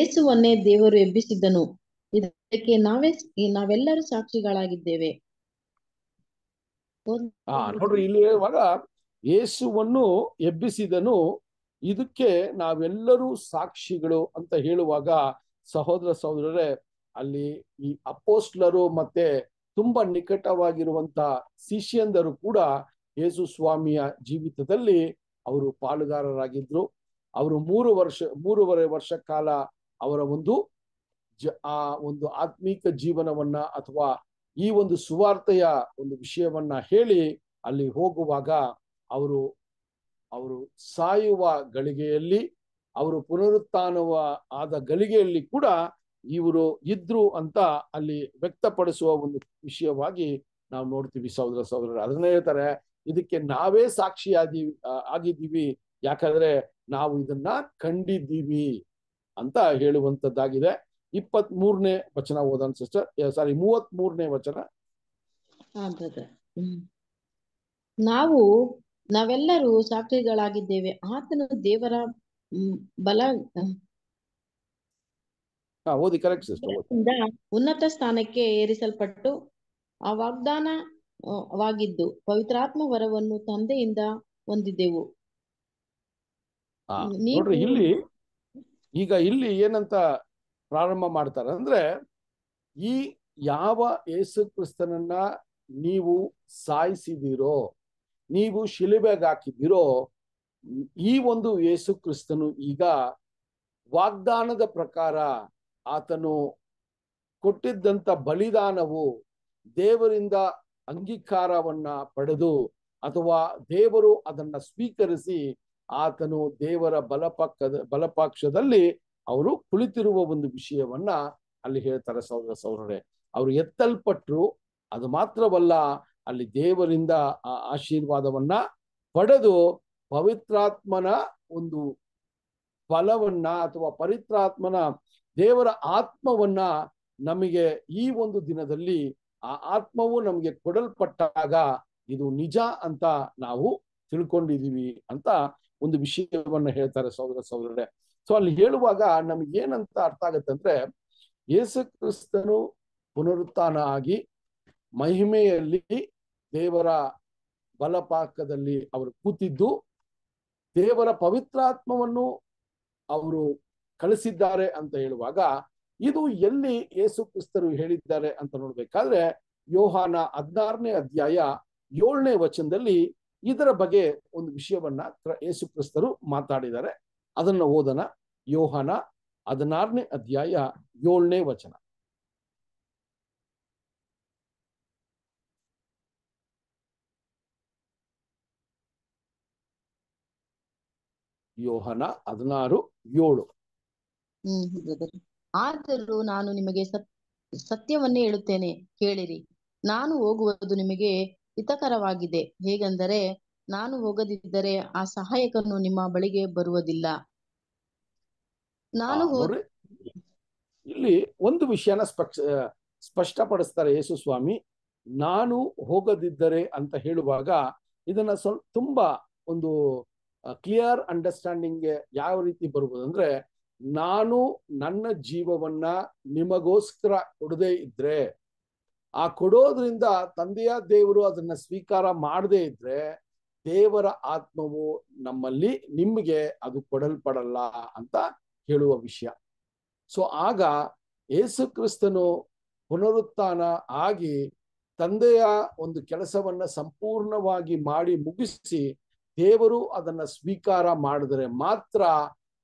ಏಸುವನ್ನೇ ದೇವರು ಎಬ್ಬಿಸಿದ್ದನು ಇದಕ್ಕೆ ನಾವೇ ನಾವೆಲ್ಲರೂ ಸಾಕ್ಷಿಗಳಾಗಿದ್ದೇವೆ ನೋಡ್ರಿ ಇಲ್ಲಿ ಹೇಳುವಾಗ ಏಸುವನ್ನು ಎಬ್ಬಿಸಿದನು ಇದಕ್ಕೆ ನಾವೆಲ್ಲರೂ ಸಾಕ್ಷಿಗಳು ಅಂತ ಹೇಳುವಾಗ ಸಹೋದರ ಸಹೋದರರೇ ಅಲ್ಲಿ ಈ ಅಪೋಸ್ಟ್ಲರು ಮತ್ತೆ ತುಂಬಾ ನಿಕಟವಾಗಿರುವಂತ ಶಿಷ್ಯಂದರು ಕೂಡ ಯೇಸು ಸ್ವಾಮಿಯ ಜೀವಿತದಲ್ಲಿ ಅವರು ಪಾಲುಗಾರರಾಗಿದ್ರು ಅವರು ಮೂರು ವರ್ಷ ಮೂರುವರೆ ವರ್ಷ ಕಾಲ ಅವರ ಒಂದು ಜ ಆ ಒಂದು ಆತ್ಮೀಕ ಜೀವನವನ್ನ ಅಥವಾ ಈ ಒಂದು ಸುವಾರ್ತೆಯ ಒಂದು ವಿಷಯವನ್ನ ಹೇಳಿ ಅಲ್ಲಿ ಹೋಗುವಾಗ ಅವರು ಅವರು ಸಾಯುವ ಗಳಿಗೆಯಲ್ಲಿ ಅವರು ಪುನರುತ್ಥಾನವ ಆದ ಗಳಿಗೆಯಲ್ಲಿ ಕೂಡ ಇವರು ಇದ್ರು ಅಂತ ಅಲ್ಲಿ ವ್ಯಕ್ತಪಡಿಸುವ ಒಂದು ವಿಷಯವಾಗಿ ನಾವು ನೋಡ್ತೀವಿ ಸಹೋದರ ಸಹೋದರ ಅದನ್ನ ಹೇಳ್ತಾರೆ ಇದಕ್ಕೆ ನಾವೇ ಸಾಕ್ಷಿ ಆಗಿವಿ ಆಗಿದ್ದೀವಿ ಯಾಕಂದ್ರೆ ನಾವು ಇದನ್ನ ಕಂಡಿದ್ದೀವಿ ಅಂತ ಹೇಳುವಂತದ್ದಾಗಿದೆ ಇಪ್ಪತ್ ಮೂರನೇ ವಚನ ಓದನ್ ಸಿಸ್ಟರ್ ಸಾರಿ ಮೂವತ್ ಮೂರನೇ ವಚನ ನಾವು ನಾವೆಲ್ಲರೂ ಸಾಕ್ಷಿಗಳಾಗಿದ್ದೇವೆ ಆತನ ದೇವರ ಬಲ ಓದಿ ಕರೆಕ್ಟ್ ಸಿಸ್ಟರ್ ಉನ್ನತ ಸ್ಥಾನಕ್ಕೆ ಏರಿಸಲ್ಪಟ್ಟು ಆ ವಾಗ್ದಾನ ವಾಗಿದ್ದು ಪವಿತ್ರಾತ್ಮ ವರವನ್ನು ತಂದೆಯಿಂದ ಹೊಂದಿದ್ದೆವು ಇಲ್ಲಿ ಈಗ ಇಲ್ಲಿ ಏನಂತ ಪ್ರಾರಂಭ ಮಾಡ್ತಾರೆ ಅಂದ್ರೆ ಈ ಯಾವ ಯೇಸು ಕ್ರಿಸ್ತನನ್ನ ನೀವು ಸಾಯಿಸಿದಿರೋ ನೀವು ಶಿಲುಬೆಗೆ ಈ ಒಂದು ಯೇಸು ಕ್ರಿಸ್ತನು ಈಗ ವಾಗ್ದಾನದ ಪ್ರಕಾರ ಆತನು ಕೊಟ್ಟಿದ್ದಂತ ಬಲಿದಾನವು ದೇವರಿಂದ ಅಂಗೀಕಾರವನ್ನ ಪಡೆದು ಅಥವಾ ದೇವರು ಅದನ್ನ ಸ್ವೀಕರಿಸಿ ಆತನು ದೇವರ ಬಲಪಕ್ಕದ ಬಲಪಾಕ್ಷದಲ್ಲಿ ಅವರು ಕುಳಿತಿರುವ ಒಂದು ವಿಷಯವನ್ನ ಅಲ್ಲಿ ಹೇಳ್ತಾರೆ ಸಹೋದರ ಸೌರರೇ ಅವರು ಎತ್ತಲ್ಪಟ್ರು ಅದು ಮಾತ್ರವಲ್ಲ ಅಲ್ಲಿ ದೇವರಿಂದ ಆ ಆಶೀರ್ವಾದವನ್ನ ಪಡೆದು ಪವಿತ್ರಾತ್ಮನ ಒಂದು ಫಲವನ್ನ ಅಥವಾ ಪವಿತ್ರಾತ್ಮನ ದೇವರ ಆತ್ಮವನ್ನ ನಮಗೆ ಈ ಒಂದು ದಿನದಲ್ಲಿ ಆ ಆತ್ಮವು ನಮಗೆ ಕೊಡಲ್ಪಟ್ಟಾಗ ಇದು ನಿಜ ಅಂತ ನಾವು ತಿಳ್ಕೊಂಡಿದೀವಿ ಅಂತ ಒಂದು ವಿಷಯವನ್ನ ಹೇಳ್ತಾರೆ ಸಹೋದರ ಸಹೋದರೇ ಸೊ ಅಲ್ಲಿ ಹೇಳುವಾಗ ಏನಂತ ಅರ್ಥ ಅಂದ್ರೆ ಯೇಸು ಕ್ರಿಸ್ತನು ಪುನರುತ್ಥಾನ ಆಗಿ ಮಹಿಮೆಯಲ್ಲಿ ದೇವರ ಬಲಪಾಕದಲ್ಲಿ ಅವರು ಕೂತಿದ್ದು ದೇವರ ಪವಿತ್ರಾತ್ಮವನ್ನು ಅವರು ಕಳಿಸಿದ್ದಾರೆ ಅಂತ ಹೇಳುವಾಗ ಇದು ಎಲ್ಲಿ ಯೇಸು ಕ್ರಿಸ್ತರು ಹೇಳಿದ್ದಾರೆ ಅಂತ ನೋಡ್ಬೇಕಾದ್ರೆ ಯೋಹಾನ ಹದಿನಾರನೇ ಅಧ್ಯಾಯ ಏಳನೇ ವಚನದಲ್ಲಿ ಇದರ ಬಗ್ಗೆ ಒಂದು ವಿಷಯವನ್ನ ಯೇಸು ಕ್ರಿಸ್ತರು ಮಾತಾಡಿದ್ದಾರೆ ಅದನ್ನ ಓದನ ಯೋಹಾನ ಹದಿನಾರನೇ ಅಧ್ಯಾಯ ಏಳನೇ ವಚನ ಯೋಹನ ಹದಿನಾರು ಏಳು ಆದರೂ ನಾನು ನಿಮಗೆ ಸತ್ ಸತ್ಯವನ್ನೇ ಹೇಳುತ್ತೇನೆ ಕೇಳಿರಿ ನಾನು ಹೋಗುವುದು ನಿಮಗೆ ಹಿತಕರವಾಗಿದೆ ಹೇಗೆಂದರೆ ನಾನು ಹೋಗದಿದ್ದರೆ ಆ ಸಹಾಯಕನು ನಿಮ್ಮ ಬಳಿಗೆ ಬರುವುದಿಲ್ಲ ನಾನು ಇಲ್ಲಿ ಒಂದು ವಿಷಯನ ಸ್ಪಷ್ಟ ಸ್ಪಷ್ಟಪಡಿಸ್ತಾರೆ ಯೇಸು ಸ್ವಾಮಿ ನಾನು ಹೋಗದಿದ್ದರೆ ಅಂತ ಹೇಳುವಾಗ ಇದನ್ನ ಸ್ವಲ್ಪ ತುಂಬಾ ಒಂದು ಕ್ಲಿಯರ್ ಅಂಡರ್ಸ್ಟ್ಯಾಂಡಿಂಗ್ ಯಾವ ರೀತಿ ಬರುವುದಂದ್ರೆ ನಾನು ನನ್ನ ಜೀವವನ್ನ ನಿಮಗೋಸ್ಕರ ಕೊಡದೇ ಇದ್ರೆ ಆ ಕೊಡೋದ್ರಿಂದ ತಂದೆಯ ದೇವರು ಅದನ್ನ ಸ್ವೀಕಾರ ಮಾಡದೇ ಇದ್ರೆ ದೇವರ ಆತ್ಮವು ನಮ್ಮಲ್ಲಿ ನಿಮಗೆ ಅದು ಕೊಡಲ್ಪಡಲ್ಲ ಅಂತ ಹೇಳುವ ವಿಷಯ ಸೊ ಆಗ ಯೇಸು ಕ್ರಿಸ್ತನು ಪುನರುತ್ಥಾನ ಆಗಿ ತಂದೆಯ ಒಂದು ಕೆಲಸವನ್ನ ಸಂಪೂರ್ಣವಾಗಿ ಮಾಡಿ ಮುಗಿಸಿ ದೇವರು ಅದನ್ನ ಸ್ವೀಕಾರ ಮಾಡಿದರೆ ಮಾತ್ರ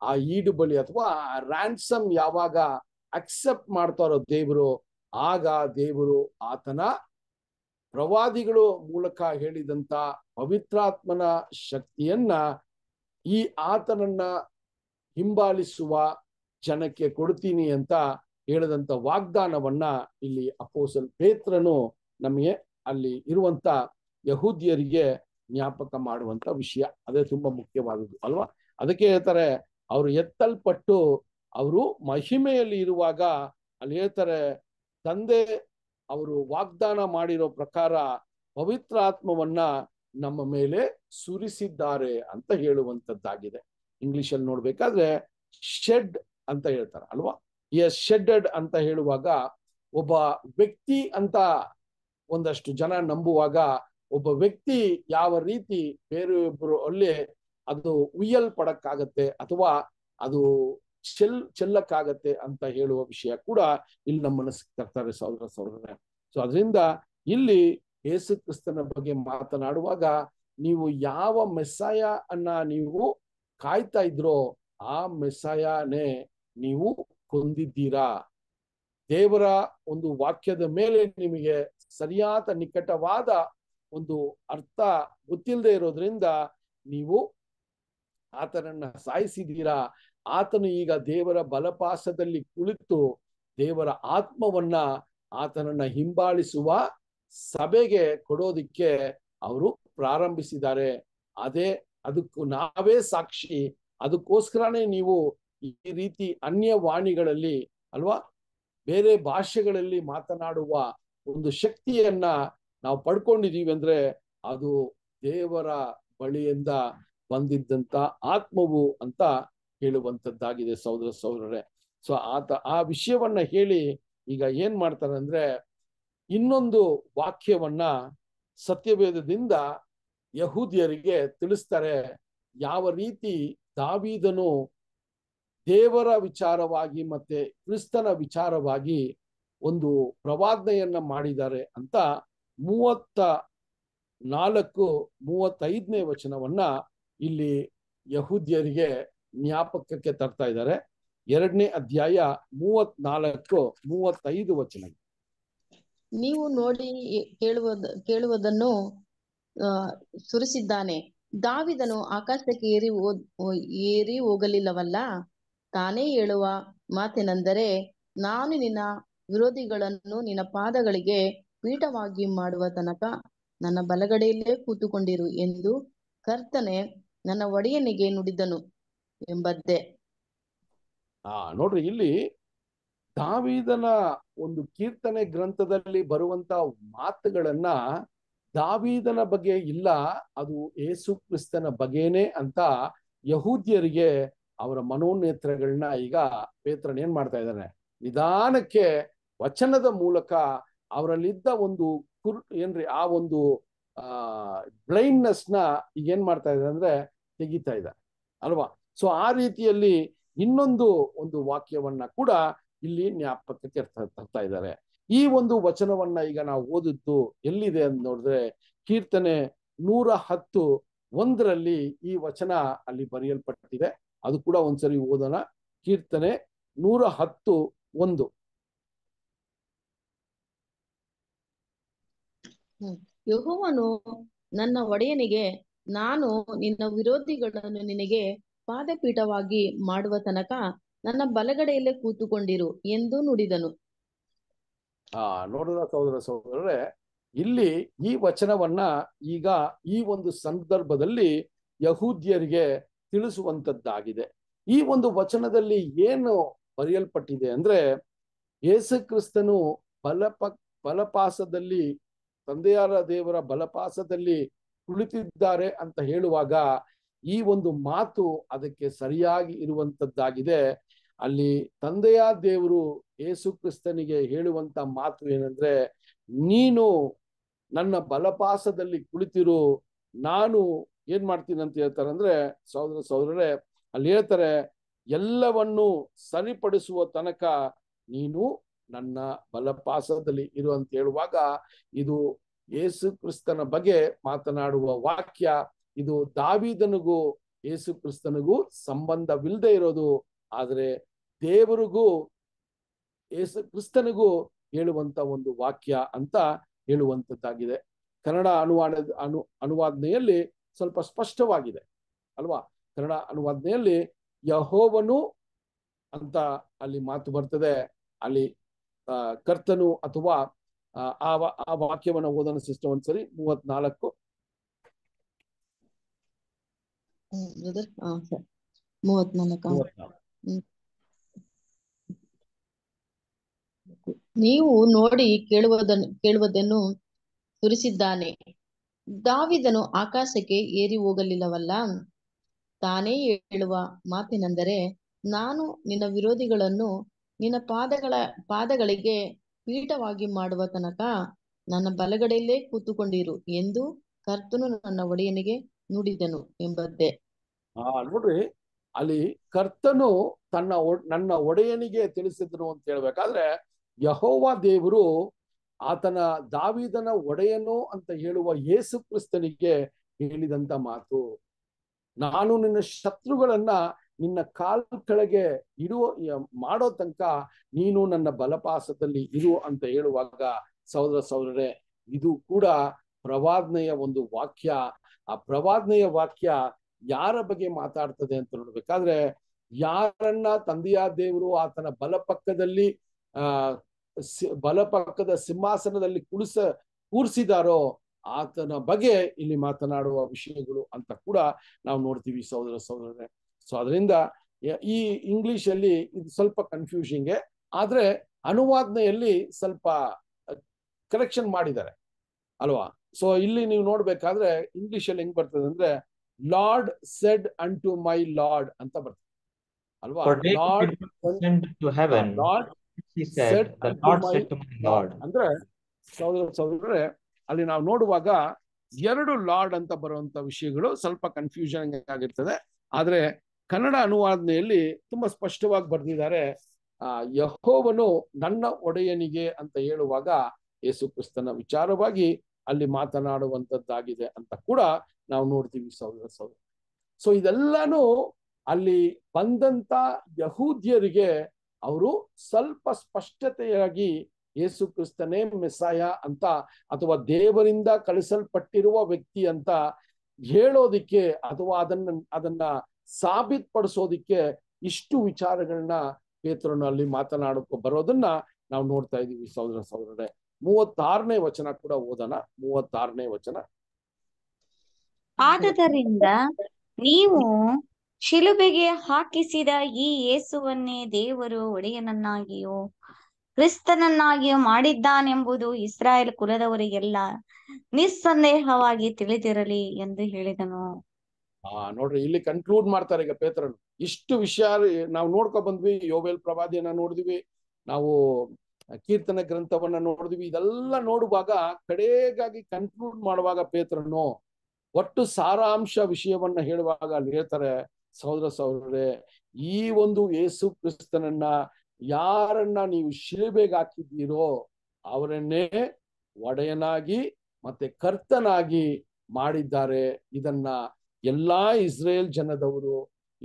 ಆ ಈಡು ಬಲಿ ಅಥವಾ ರ್ಯಾನ್ಸಮ್ ಯಾವಾಗ ಅಕ್ಸೆಪ್ಟ್ ಮಾಡ್ತಾರೋ ದೇವರು ಆಗ ದೇವರು ಆತನ ಪ್ರವಾದಿಗಳು ಮೂಲಕ ಹೇಳಿದಂತ ಪವಿತ್ರಾತ್ಮನ ಶಕ್ತಿಯನ್ನ ಈ ಆತನನ್ನ ಹಿಂಬಾಲಿಸುವ ಜನಕ್ಕೆ ಕೊಡ್ತೀನಿ ಅಂತ ಹೇಳಿದಂತ ವಾಗ್ದಾನವನ್ನ ಇಲ್ಲಿ ಅಪೋಸಲ್ ಪೇತ್ರನು ನಮಗೆ ಅಲ್ಲಿ ಇರುವಂತ ಯಹೂದಿಯರಿಗೆ ಜ್ಞಾಪಕ ಮಾಡುವಂತ ವಿಷಯ ಅದೇ ತುಂಬಾ ಮುಖ್ಯವಾದದ್ದು ಅಲ್ವಾ ಅದಕ್ಕೆ ಹೇಳ್ತಾರೆ ಅವರು ಎತ್ತಲ್ಪಟ್ಟು ಅವರು ಮಹಿಮೆಯಲ್ಲಿ ಇರುವಾಗ ಅಲ್ಲಿ ಹೇಳ್ತಾರೆ ತಂದೆ ಅವರು ವಾಗ್ದಾನ ಮಾಡಿರೋ ಪ್ರಕಾರ ಪವಿತ್ರ ಆತ್ಮವನ್ನ ನಮ್ಮ ಮೇಲೆ ಸುರಿಸಿದ್ದಾರೆ ಅಂತ ಹೇಳುವಂತದ್ದಾಗಿದೆ ಇಂಗ್ಲಿಷ್ ಅಲ್ಲಿ ನೋಡ್ಬೇಕಾದ್ರೆ ಶೆಡ್ ಅಂತ ಹೇಳ್ತಾರೆ ಅಲ್ವಾ ಎಸ್ ಶೆಡ್ಡೆಡ್ ಅಂತ ಹೇಳುವಾಗ ಒಬ್ಬ ವ್ಯಕ್ತಿ ಅಂತ ಒಂದಷ್ಟು ಜನ ನಂಬುವಾಗ ಒಬ್ಬ ವ್ಯಕ್ತಿ ಯಾವ ರೀತಿ ಬೇರೆಯೊಬ್ಬರು ಅಲ್ಲಿ ಅದು ಉಯ್ಯಲ್ಪಡಕ್ಕಾಗತ್ತೆ ಅಥವಾ ಅದು ಚೆಲ್ ಚೆಲ್ಲಕ್ಕಾಗತ್ತೆ ಅಂತ ಹೇಳುವ ವಿಷಯ ಕೂಡ ಇಲ್ಲಿ ನಮ್ಮ ಮನಸ್ಸಿಗೆ ತರ್ತಾರೆ ಸಹೋದರ ಸಹೋದರ ಸೊ ಅದರಿಂದ ಇಲ್ಲಿ ಯೇಸು ಕ್ರಿಸ್ತನ ಬಗ್ಗೆ ಮಾತನಾಡುವಾಗ ನೀವು ಯಾವ ಮೆಸ್ಸಾಯ ಅನ್ನ ನೀವು ಕಾಯ್ತಾ ಇದ್ರೋ ಆ ಮೆಸ್ಸಾಯನೇ ನೀವು ಕೊಂದಿದ್ದೀರಾ ದೇವರ ಒಂದು ವಾಕ್ಯದ ಮೇಲೆ ನಿಮಗೆ ಸರಿಯಾದ ನಿಕಟವಾದ ಒಂದು ಅರ್ಥ ಗೊತ್ತಿಲ್ಲದೆ ಇರೋದ್ರಿಂದ ನೀವು ಆತನನ್ನ ಸಾಯಿಸಿದ್ದೀರಾ ಆತನು ಈಗ ದೇವರ ಬಲಪಾಸದಲ್ಲಿ ಕುಳಿತು ದೇವರ ಆತ್ಮವನ್ನ ಆತನನ್ನ ಹಿಂಬಾಲಿಸುವ ಸಭೆಗೆ ಕೊಡೋದಿಕ್ಕೆ ಅವರು ಪ್ರಾರಂಭಿಸಿದ್ದಾರೆ ಅದೇ ಅದಕ್ಕೂ ನಾವೇ ಸಾಕ್ಷಿ ಅದಕ್ಕೋಸ್ಕರನೇ ನೀವು ಈ ರೀತಿ ಅನ್ಯ ವಾಣಿಗಳಲ್ಲಿ ಅಲ್ವಾ ಬೇರೆ ಭಾಷೆಗಳಲ್ಲಿ ಮಾತನಾಡುವ ಒಂದು ಶಕ್ತಿಯನ್ನ ನಾವು ಪಡ್ಕೊಂಡಿದೀವಿ ಅಂದ್ರೆ ಅದು ದೇವರ ಬಳಿಯಿಂದ ಹೊಂದಿದ್ದಂಥ ಆತ್ಮವು ಅಂತ ಹೇಳುವಂಥದ್ದಾಗಿದೆ ಸಹೋದರ ಸಹೋದರರೇ ಸೊ ಆತ ಆ ವಿಷಯವನ್ನ ಹೇಳಿ ಈಗ ಏನ್ ಮಾಡ್ತಾರೆ ಅಂದ್ರೆ ಇನ್ನೊಂದು ವಾಕ್ಯವನ್ನ ಸತ್ಯವೇದದಿಂದ ಯಹೂದಿಯರಿಗೆ ತಿಳಿಸ್ತಾರೆ ಯಾವ ರೀತಿ ದಾವಿದನು ದೇವರ ವಿಚಾರವಾಗಿ ಮತ್ತೆ ಕ್ರಿಸ್ತನ ವಿಚಾರವಾಗಿ ಒಂದು ಪ್ರವಾದನೆಯನ್ನ ಮಾಡಿದ್ದಾರೆ ಅಂತ ಮೂವತ್ತ ನಾಲ್ಕು ಮೂವತ್ತೈದನೇ ವಚನವನ್ನ ಇಲ್ಲಿ ಯಹೂದ್ಯರಿಗೆ ಜ್ಞಾಪಕಕ್ಕೆ ತರ್ತಾ ಇದ್ದಾರೆ ಎರಡನೇ ಅಧ್ಯಾಯ ಮೂವತ್ನಾಲ್ಕು ಮೂವತ್ತೈದು ವಚನ ನೀವು ನೋಡಿ ಕೇಳುವ ಕೇಳುವುದನ್ನು ಸುರಿಸಿದ್ದಾನೆ ದಾವಿದನು ಆಕಾಶಕ್ಕೆ ಏರಿ ಏರಿ ಹೋಗಲಿಲ್ಲವಲ್ಲ ತಾನೇ ಹೇಳುವ ಮಾತೇನೆಂದರೆ ನಾನು ನಿನ್ನ ವಿರೋಧಿಗಳನ್ನು ನಿನ್ನ ಪಾದಗಳಿಗೆ ಪೀಠವಾಗಿ ಮಾಡುವ ತನಕ ನನ್ನ ಬಲಗಡೆಯಲ್ಲೇ ಕೂತುಕೊಂಡಿರು ಎಂದು ಕರ್ತನೆ ನನ್ನ ಒಡೆಯನಿಗೆ ನುಡಿದನು ಎಂಬದ್ದೆ ಆ ನೋಡ್ರಿ ಇಲ್ಲಿ ದಾವಿದನ ಒಂದು ಕೀರ್ತನೆ ಗ್ರಂಥದಲ್ಲಿ ಬರುವಂತ ಮಾತುಗಳನ್ನ ದಾವಿದನ ಬಗ್ಗೆ ಇಲ್ಲ ಅದು ಏಸು ಕ್ರಿಸ್ತನ ಬಗೆನೆ ಅಂತ ಯಹೂದ್ಯರಿಗೆ ಅವರ ಮನೋನೇತ್ರಗಳನ್ನ ಈಗ ಪೇತ್ರನ್ ಏನ್ ಮಾಡ್ತಾ ಇದ್ದಾನೆ ನಿಧಾನಕ್ಕೆ ವಚನದ ಮೂಲಕ ಅವರಲ್ಲಿದ್ದ ಒಂದು ಕುರ್ ಏನ್ರಿ ಆ ಒಂದು ಬ್ಲೈಂಡ್ನೆಸ್ನ ಏನ್ ಮಾಡ್ತಾ ಇದೆ ಅಂದ್ರೆ ತೆಗಿತಾ ಇದೆ ಅಲ್ವಾ ಸೊ ಆ ರೀತಿಯಲ್ಲಿ ಇನ್ನೊಂದು ಒಂದು ವಾಕ್ಯವನ್ನ ಕೂಡ ಇಲ್ಲಿ ಜ್ಞಾಪಕಕ್ಕೆ ತರ್ತಾ ತರ್ತಾ ಇದ್ದಾರೆ ಈ ಒಂದು ವಚನವನ್ನ ಈಗ ನಾವು ಓದಿದ್ದು ಎಲ್ಲಿದೆ ಅಂತ ನೋಡಿದ್ರೆ ಕೀರ್ತನೆ ನೂರ ಹತ್ತು ಒಂದರಲ್ಲಿ ಈ ವಚನ ಅಲ್ಲಿ ಬರೆಯಲ್ಪಟ್ಟಿದೆ ಅದು ಕೂಡ ಒಂದ್ಸರಿ ಓದೋಣ ಕೀರ್ತನೆ ನೂರ ಹತ್ತು ಒಂದು ಯಹೋವನು ನನ್ನ ಒಡೆಯನಿಗೆ ನಾನು ನಿನ್ನ ವಿರೋಧಿಗಳನ್ನು ನಿನಗೆ ಪಾದಪೀಠವಾಗಿ ಮಾಡುವ ತನಕ ನನ್ನ ಬಲಗಡೆಯಲ್ಲೇ ಕೂತುಕೊಂಡಿರು ಎಂದು ನುಡಿದನು ಆ ನೋಡಿದ ಸಹೋದರ ಸಹೋದರರೇ ಇಲ್ಲಿ ಈ ವಚನವನ್ನ ಈಗ ಈ ಒಂದು ಸಂದರ್ಭದಲ್ಲಿ ಯಹೂದ್ಯರಿಗೆ ತಿಳಿಸುವಂತದ್ದಾಗಿದೆ ಈ ಒಂದು ವಚನದಲ್ಲಿ ಏನು ಬರೆಯಲ್ಪಟ್ಟಿದೆ ಅಂದ್ರೆ ಯೇಸು ಕ್ರಿಸ್ತನು ಬಲಪ ಬಲಪಾಸದಲ್ಲಿ ತಂದೆಯಾರ ದೇವರ ಬಲಪಾಸದಲ್ಲಿ ಕುಳಿತಿದ್ದಾರೆ ಅಂತ ಹೇಳುವಾಗ ಈ ಒಂದು ಮಾತು ಅದಕ್ಕೆ ಸರಿಯಾಗಿ ಇರುವಂತದ್ದಾಗಿದೆ ಅಲ್ಲಿ ತಂದೆಯ ದೇವರು ಯೇಸು ಕ್ರಿಸ್ತನಿಗೆ ಹೇಳುವಂತ ಮಾತು ಏನಂದ್ರೆ ನೀನು ನನ್ನ ಬಲಪಾಸದಲ್ಲಿ ಕುಳಿತಿರು ನಾನು ಏನ್ ಮಾಡ್ತೀನಿ ಅಂತ ಹೇಳ್ತಾರೆ ಅಂದ್ರೆ ಸಹೋದರ ಸಹೋದರರೇ ಅಲ್ಲಿ ಹೇಳ್ತಾರೆ ಎಲ್ಲವನ್ನು ಸರಿಪಡಿಸುವ ತನಕ ನೀನು ನನ್ನ ಬಲಪಾಸದಲ್ಲಿ ಇರು ಅಂತ ಹೇಳುವಾಗ ಇದು ಯೇಸು ಕ್ರಿಸ್ತನ ಬಗ್ಗೆ ಮಾತನಾಡುವ ವಾಕ್ಯ ಇದು ದಾವಿದನಿಗೂ ಯೇಸು ಕ್ರಿಸ್ತನಿಗೂ ಸಂಬಂಧವಿಲ್ಲದೆ ಇರೋದು ಆದರೆ ದೇವರಿಗೂ ಯೇಸು ಕ್ರಿಸ್ತನಿಗೂ ಹೇಳುವಂತ ಒಂದು ವಾಕ್ಯ ಅಂತ ಹೇಳುವಂತದ್ದಾಗಿದೆ ಕನ್ನಡ ಅನುವಾದ ಅನು ಅನುವಾದನೆಯಲ್ಲಿ ಸ್ವಲ್ಪ ಸ್ಪಷ್ಟವಾಗಿದೆ ಅಲ್ವಾ ಕನ್ನಡ ಅನುವಾದನೆಯಲ್ಲಿ ಯಹೋವನು ಅಂತ ಅಲ್ಲಿ ಮಾತು ಬರ್ತದೆ ಅಲ್ಲಿ ಕರ್ತನು ಅಥವಾ ಆ ಆ ವಾಕ್ಯವನ್ನು ಓದನ ಸಿಸ್ಟರ್ ಒಂದ್ಸರಿ ಮೂವತ್ನಾಲ್ಕು ನೀವು ನೋಡಿ ಕೇಳುವುದನ್ನು ಕೇಳುವುದನ್ನು ತುರಿಸಿದ್ದಾನೆ ದಾವಿದನು ಆಕಾಶಕ್ಕೆ ಏರಿ ಹೋಗಲಿಲ್ಲವಲ್ಲ ತಾನೇ ಹೇಳುವ ಮಾತೇನೆಂದರೆ ನಾನು ನಿನ್ನ ವಿರೋಧಿಗಳನ್ನು ನಿನ್ನ ಪಾದಗಳ ಪಾದಗಳಿಗೆ ಪೀಠವಾಗಿ ಮಾಡುವ ತನಕ ನನ್ನ ಬಲಗಡೆಯಲ್ಲೇ ಕೂತುಕೊಂಡಿರು ಎಂದು ಕರ್ತನು ನನ್ನ ಒಡೆಯನಿಗೆ ನುಡಿದನು ಎಂಬಂತೆ ಆ ನೋಡ್ರಿ ಅಲ್ಲಿ ಕರ್ತನು ತನ್ನ ನನ್ನ ಒಡೆಯನಿಗೆ ತಿಳಿಸಿದ್ರು ಅಂತ ಹೇಳ್ಬೇಕಾದ್ರೆ ಯಹೋವ ದೇವರು ಆತನ ದಾವಿದನ ಒಡೆಯನು ಅಂತ ಹೇಳುವ ಯೇಸು ಕ್ರಿಸ್ತನಿಗೆ ಹೇಳಿದಂತ ಮಾತು ನಾನು ನಿನ್ನ ಶತ್ರುಗಳನ್ನ ನಿನ್ನ ಕಾಲ್ ಕೆಳಗೆ ಇಡುವ ಮಾಡೋ ತನಕ ನೀನು ನನ್ನ ಬಲಪಾಸದಲ್ಲಿ ಇರು ಅಂತ ಹೇಳುವಾಗ ಸಹೋದರ ಸಹೋದರೇ ಇದು ಕೂಡ ಪ್ರವಾದ್ನೆಯ ಒಂದು ವಾಕ್ಯ ಆ ಪ್ರವಾದ್ನೆಯ ವಾಕ್ಯ ಯಾರ ಬಗ್ಗೆ ಮಾತಾಡ್ತದೆ ಅಂತ ನೋಡ್ಬೇಕಾದ್ರೆ ಯಾರನ್ನ ತಂದೆಯ ದೇವರು ಆತನ ಬಲಪಕ್ಕದಲ್ಲಿ ಆ ಬಲಪಕ್ಕದ ಸಿಂಹಾಸನದಲ್ಲಿ ಕುಳಿಸ ಕೂರಿಸಿದಾರೋ ಆತನ ಬಗ್ಗೆ ಇಲ್ಲಿ ಮಾತನಾಡುವ ವಿಷಯಗಳು ಅಂತ ಕೂಡ ನಾವು ನೋಡ್ತೀವಿ ಸಹೋದರ ಸಹೋದರೇ ಸೊ ಅದರಿಂದ ಈ ಇಂಗ್ಲಿಷ್ ಅಲ್ಲಿ ಇದು ಸ್ವಲ್ಪ ಕನ್ಫ್ಯೂಷಿಂಗೆ ಆದ್ರೆ ಅನುವಾದನೆಯಲ್ಲಿ ಸ್ವಲ್ಪ ಕರೆಕ್ಷನ್ ಮಾಡಿದ್ದಾರೆ ಅಲ್ವಾ ಸೊ ಇಲ್ಲಿ ನೀವು ನೋಡ್ಬೇಕಾದ್ರೆ ಅಲ್ಲಿ ಹೆಂಗ್ ಬರ್ತದೆ ಅಂದ್ರೆ Lord said and to my Lord ಅಂತ ಬರ್ತದೆ ಅಲ್ವಾ ಲಾರ್ಡ್ ಲಾರ್ಡ್ ಸೆಡ್ ಅಂದ್ರೆ ಅಲ್ಲಿ ನಾವು ನೋಡುವಾಗ ಎರಡು ಲಾರ್ಡ್ ಅಂತ ಬರುವಂತ ವಿಷಯಗಳು ಸ್ವಲ್ಪ ಕನ್ಫ್ಯೂಷನ್ ಆಗಿರ್ತದೆ ಆದ್ರೆ ಕನ್ನಡ ಅನುವಾದನೆಯಲ್ಲಿ ತುಂಬಾ ಸ್ಪಷ್ಟವಾಗಿ ಬರೆದಿದ್ದಾರೆ ಆ ಯಹೋವನು ನನ್ನ ಒಡೆಯನಿಗೆ ಅಂತ ಹೇಳುವಾಗ ಯೇಸು ಕ್ರಿಸ್ತನ ವಿಚಾರವಾಗಿ ಅಲ್ಲಿ ಮಾತನಾಡುವಂಥದ್ದಾಗಿದೆ ಅಂತ ಕೂಡ ನಾವು ನೋಡ್ತೀವಿ ಸಹೋದರ ಸೌಧ ಸೊ ಇದೆಲ್ಲಾನು ಅಲ್ಲಿ ಬಂದಂತ ಯಹೂದ್ಯರಿಗೆ ಅವರು ಸ್ವಲ್ಪ ಸ್ಪಷ್ಟತೆಯಾಗಿ ಯೇಸು ಕ್ರಿಸ್ತನೇ ಮೆಸಾಯ ಅಂತ ಅಥವಾ ದೇವರಿಂದ ಕಳಿಸಲ್ಪಟ್ಟಿರುವ ವ್ಯಕ್ತಿ ಅಂತ ಹೇಳೋದಿಕ್ಕೆ ಅಥವಾ ಅದನ್ನ ಅದನ್ನ ಸಾಬೀತ್ ಪಡಿಸೋದಿಕ್ಕೆ ಇಷ್ಟು ವಿಚಾರಗಳನ್ನ ಪೇತ್ರನ ಅಲ್ಲಿ ಮಾತನಾಡಕ್ಕೆ ಬರೋದನ್ನ ನಾವು ನೋಡ್ತಾ ಇದ್ದೀವಿ ಸಹೋದರ ಸಹೋದರರೇ ಮೂವತ್ತಾರನೇ ವಚನ ಕೂಡ ಓದೋಣ ಮೂವತ್ತಾರನೇ ವಚನ ಆದ್ದರಿಂದ ನೀವು ಶಿಲುಬೆಗೆ ಹಾಕಿಸಿದ ಈ ಯೇಸುವನ್ನೇ ದೇವರು ಒಡೆಯನನ್ನಾಗಿಯೋ ಕ್ರಿಸ್ತನನ್ನಾಗಿಯೋ ಮಾಡಿದ್ದಾನೆಂಬುದು ಇಸ್ರಾಯೇಲ್ ಕುಲದವರಿಗೆಲ್ಲ ನಿಸ್ಸಂದೇಹವಾಗಿ ತಿಳಿದಿರಲಿ ಎಂದು ಹೇಳಿದನು ಆ ನೋಡ್ರಿ ಇಲ್ಲಿ ಕನ್ಕ್ಲೂಡ್ ಮಾಡ್ತಾರೆ ಈಗ ಪೇತ್ರನು ಇಷ್ಟು ವಿಷಯ ನಾವು ನೋಡ್ಕೊ ಬಂದ್ವಿ ಯೋವೇಲ್ ಪ್ರವಾದಿಯನ್ನ ನೋಡಿದ್ವಿ ನಾವು ಕೀರ್ತನ ಗ್ರಂಥವನ್ನ ನೋಡಿದ್ವಿ ಇದೆಲ್ಲ ನೋಡುವಾಗ ಕಡೆಗಾಗಿ ಕನ್ಕ್ಲೂಡ್ ಮಾಡುವಾಗ ಪೇತ್ರನು ಒಟ್ಟು ಸಾರಾಂಶ ವಿಷಯವನ್ನ ಹೇಳುವಾಗ ಅಲ್ಲಿ ಹೇಳ್ತಾರೆ ಸಹೋದರ ಸಹೋದರೇ ಈ ಒಂದು ಯೇಸು ಕ್ರಿಸ್ತನನ್ನ ಯಾರನ್ನ ನೀವು ಶಿಲುಬೆಗೆ ಹಾಕಿದ್ದೀರೋ ಅವರನ್ನೇ ಒಡೆಯನಾಗಿ ಮತ್ತೆ ಕರ್ತನಾಗಿ ಮಾಡಿದ್ದಾರೆ ಇದನ್ನ ಎಲ್ಲಾ ಇಸ್ರೇಲ್ ಜನದವರು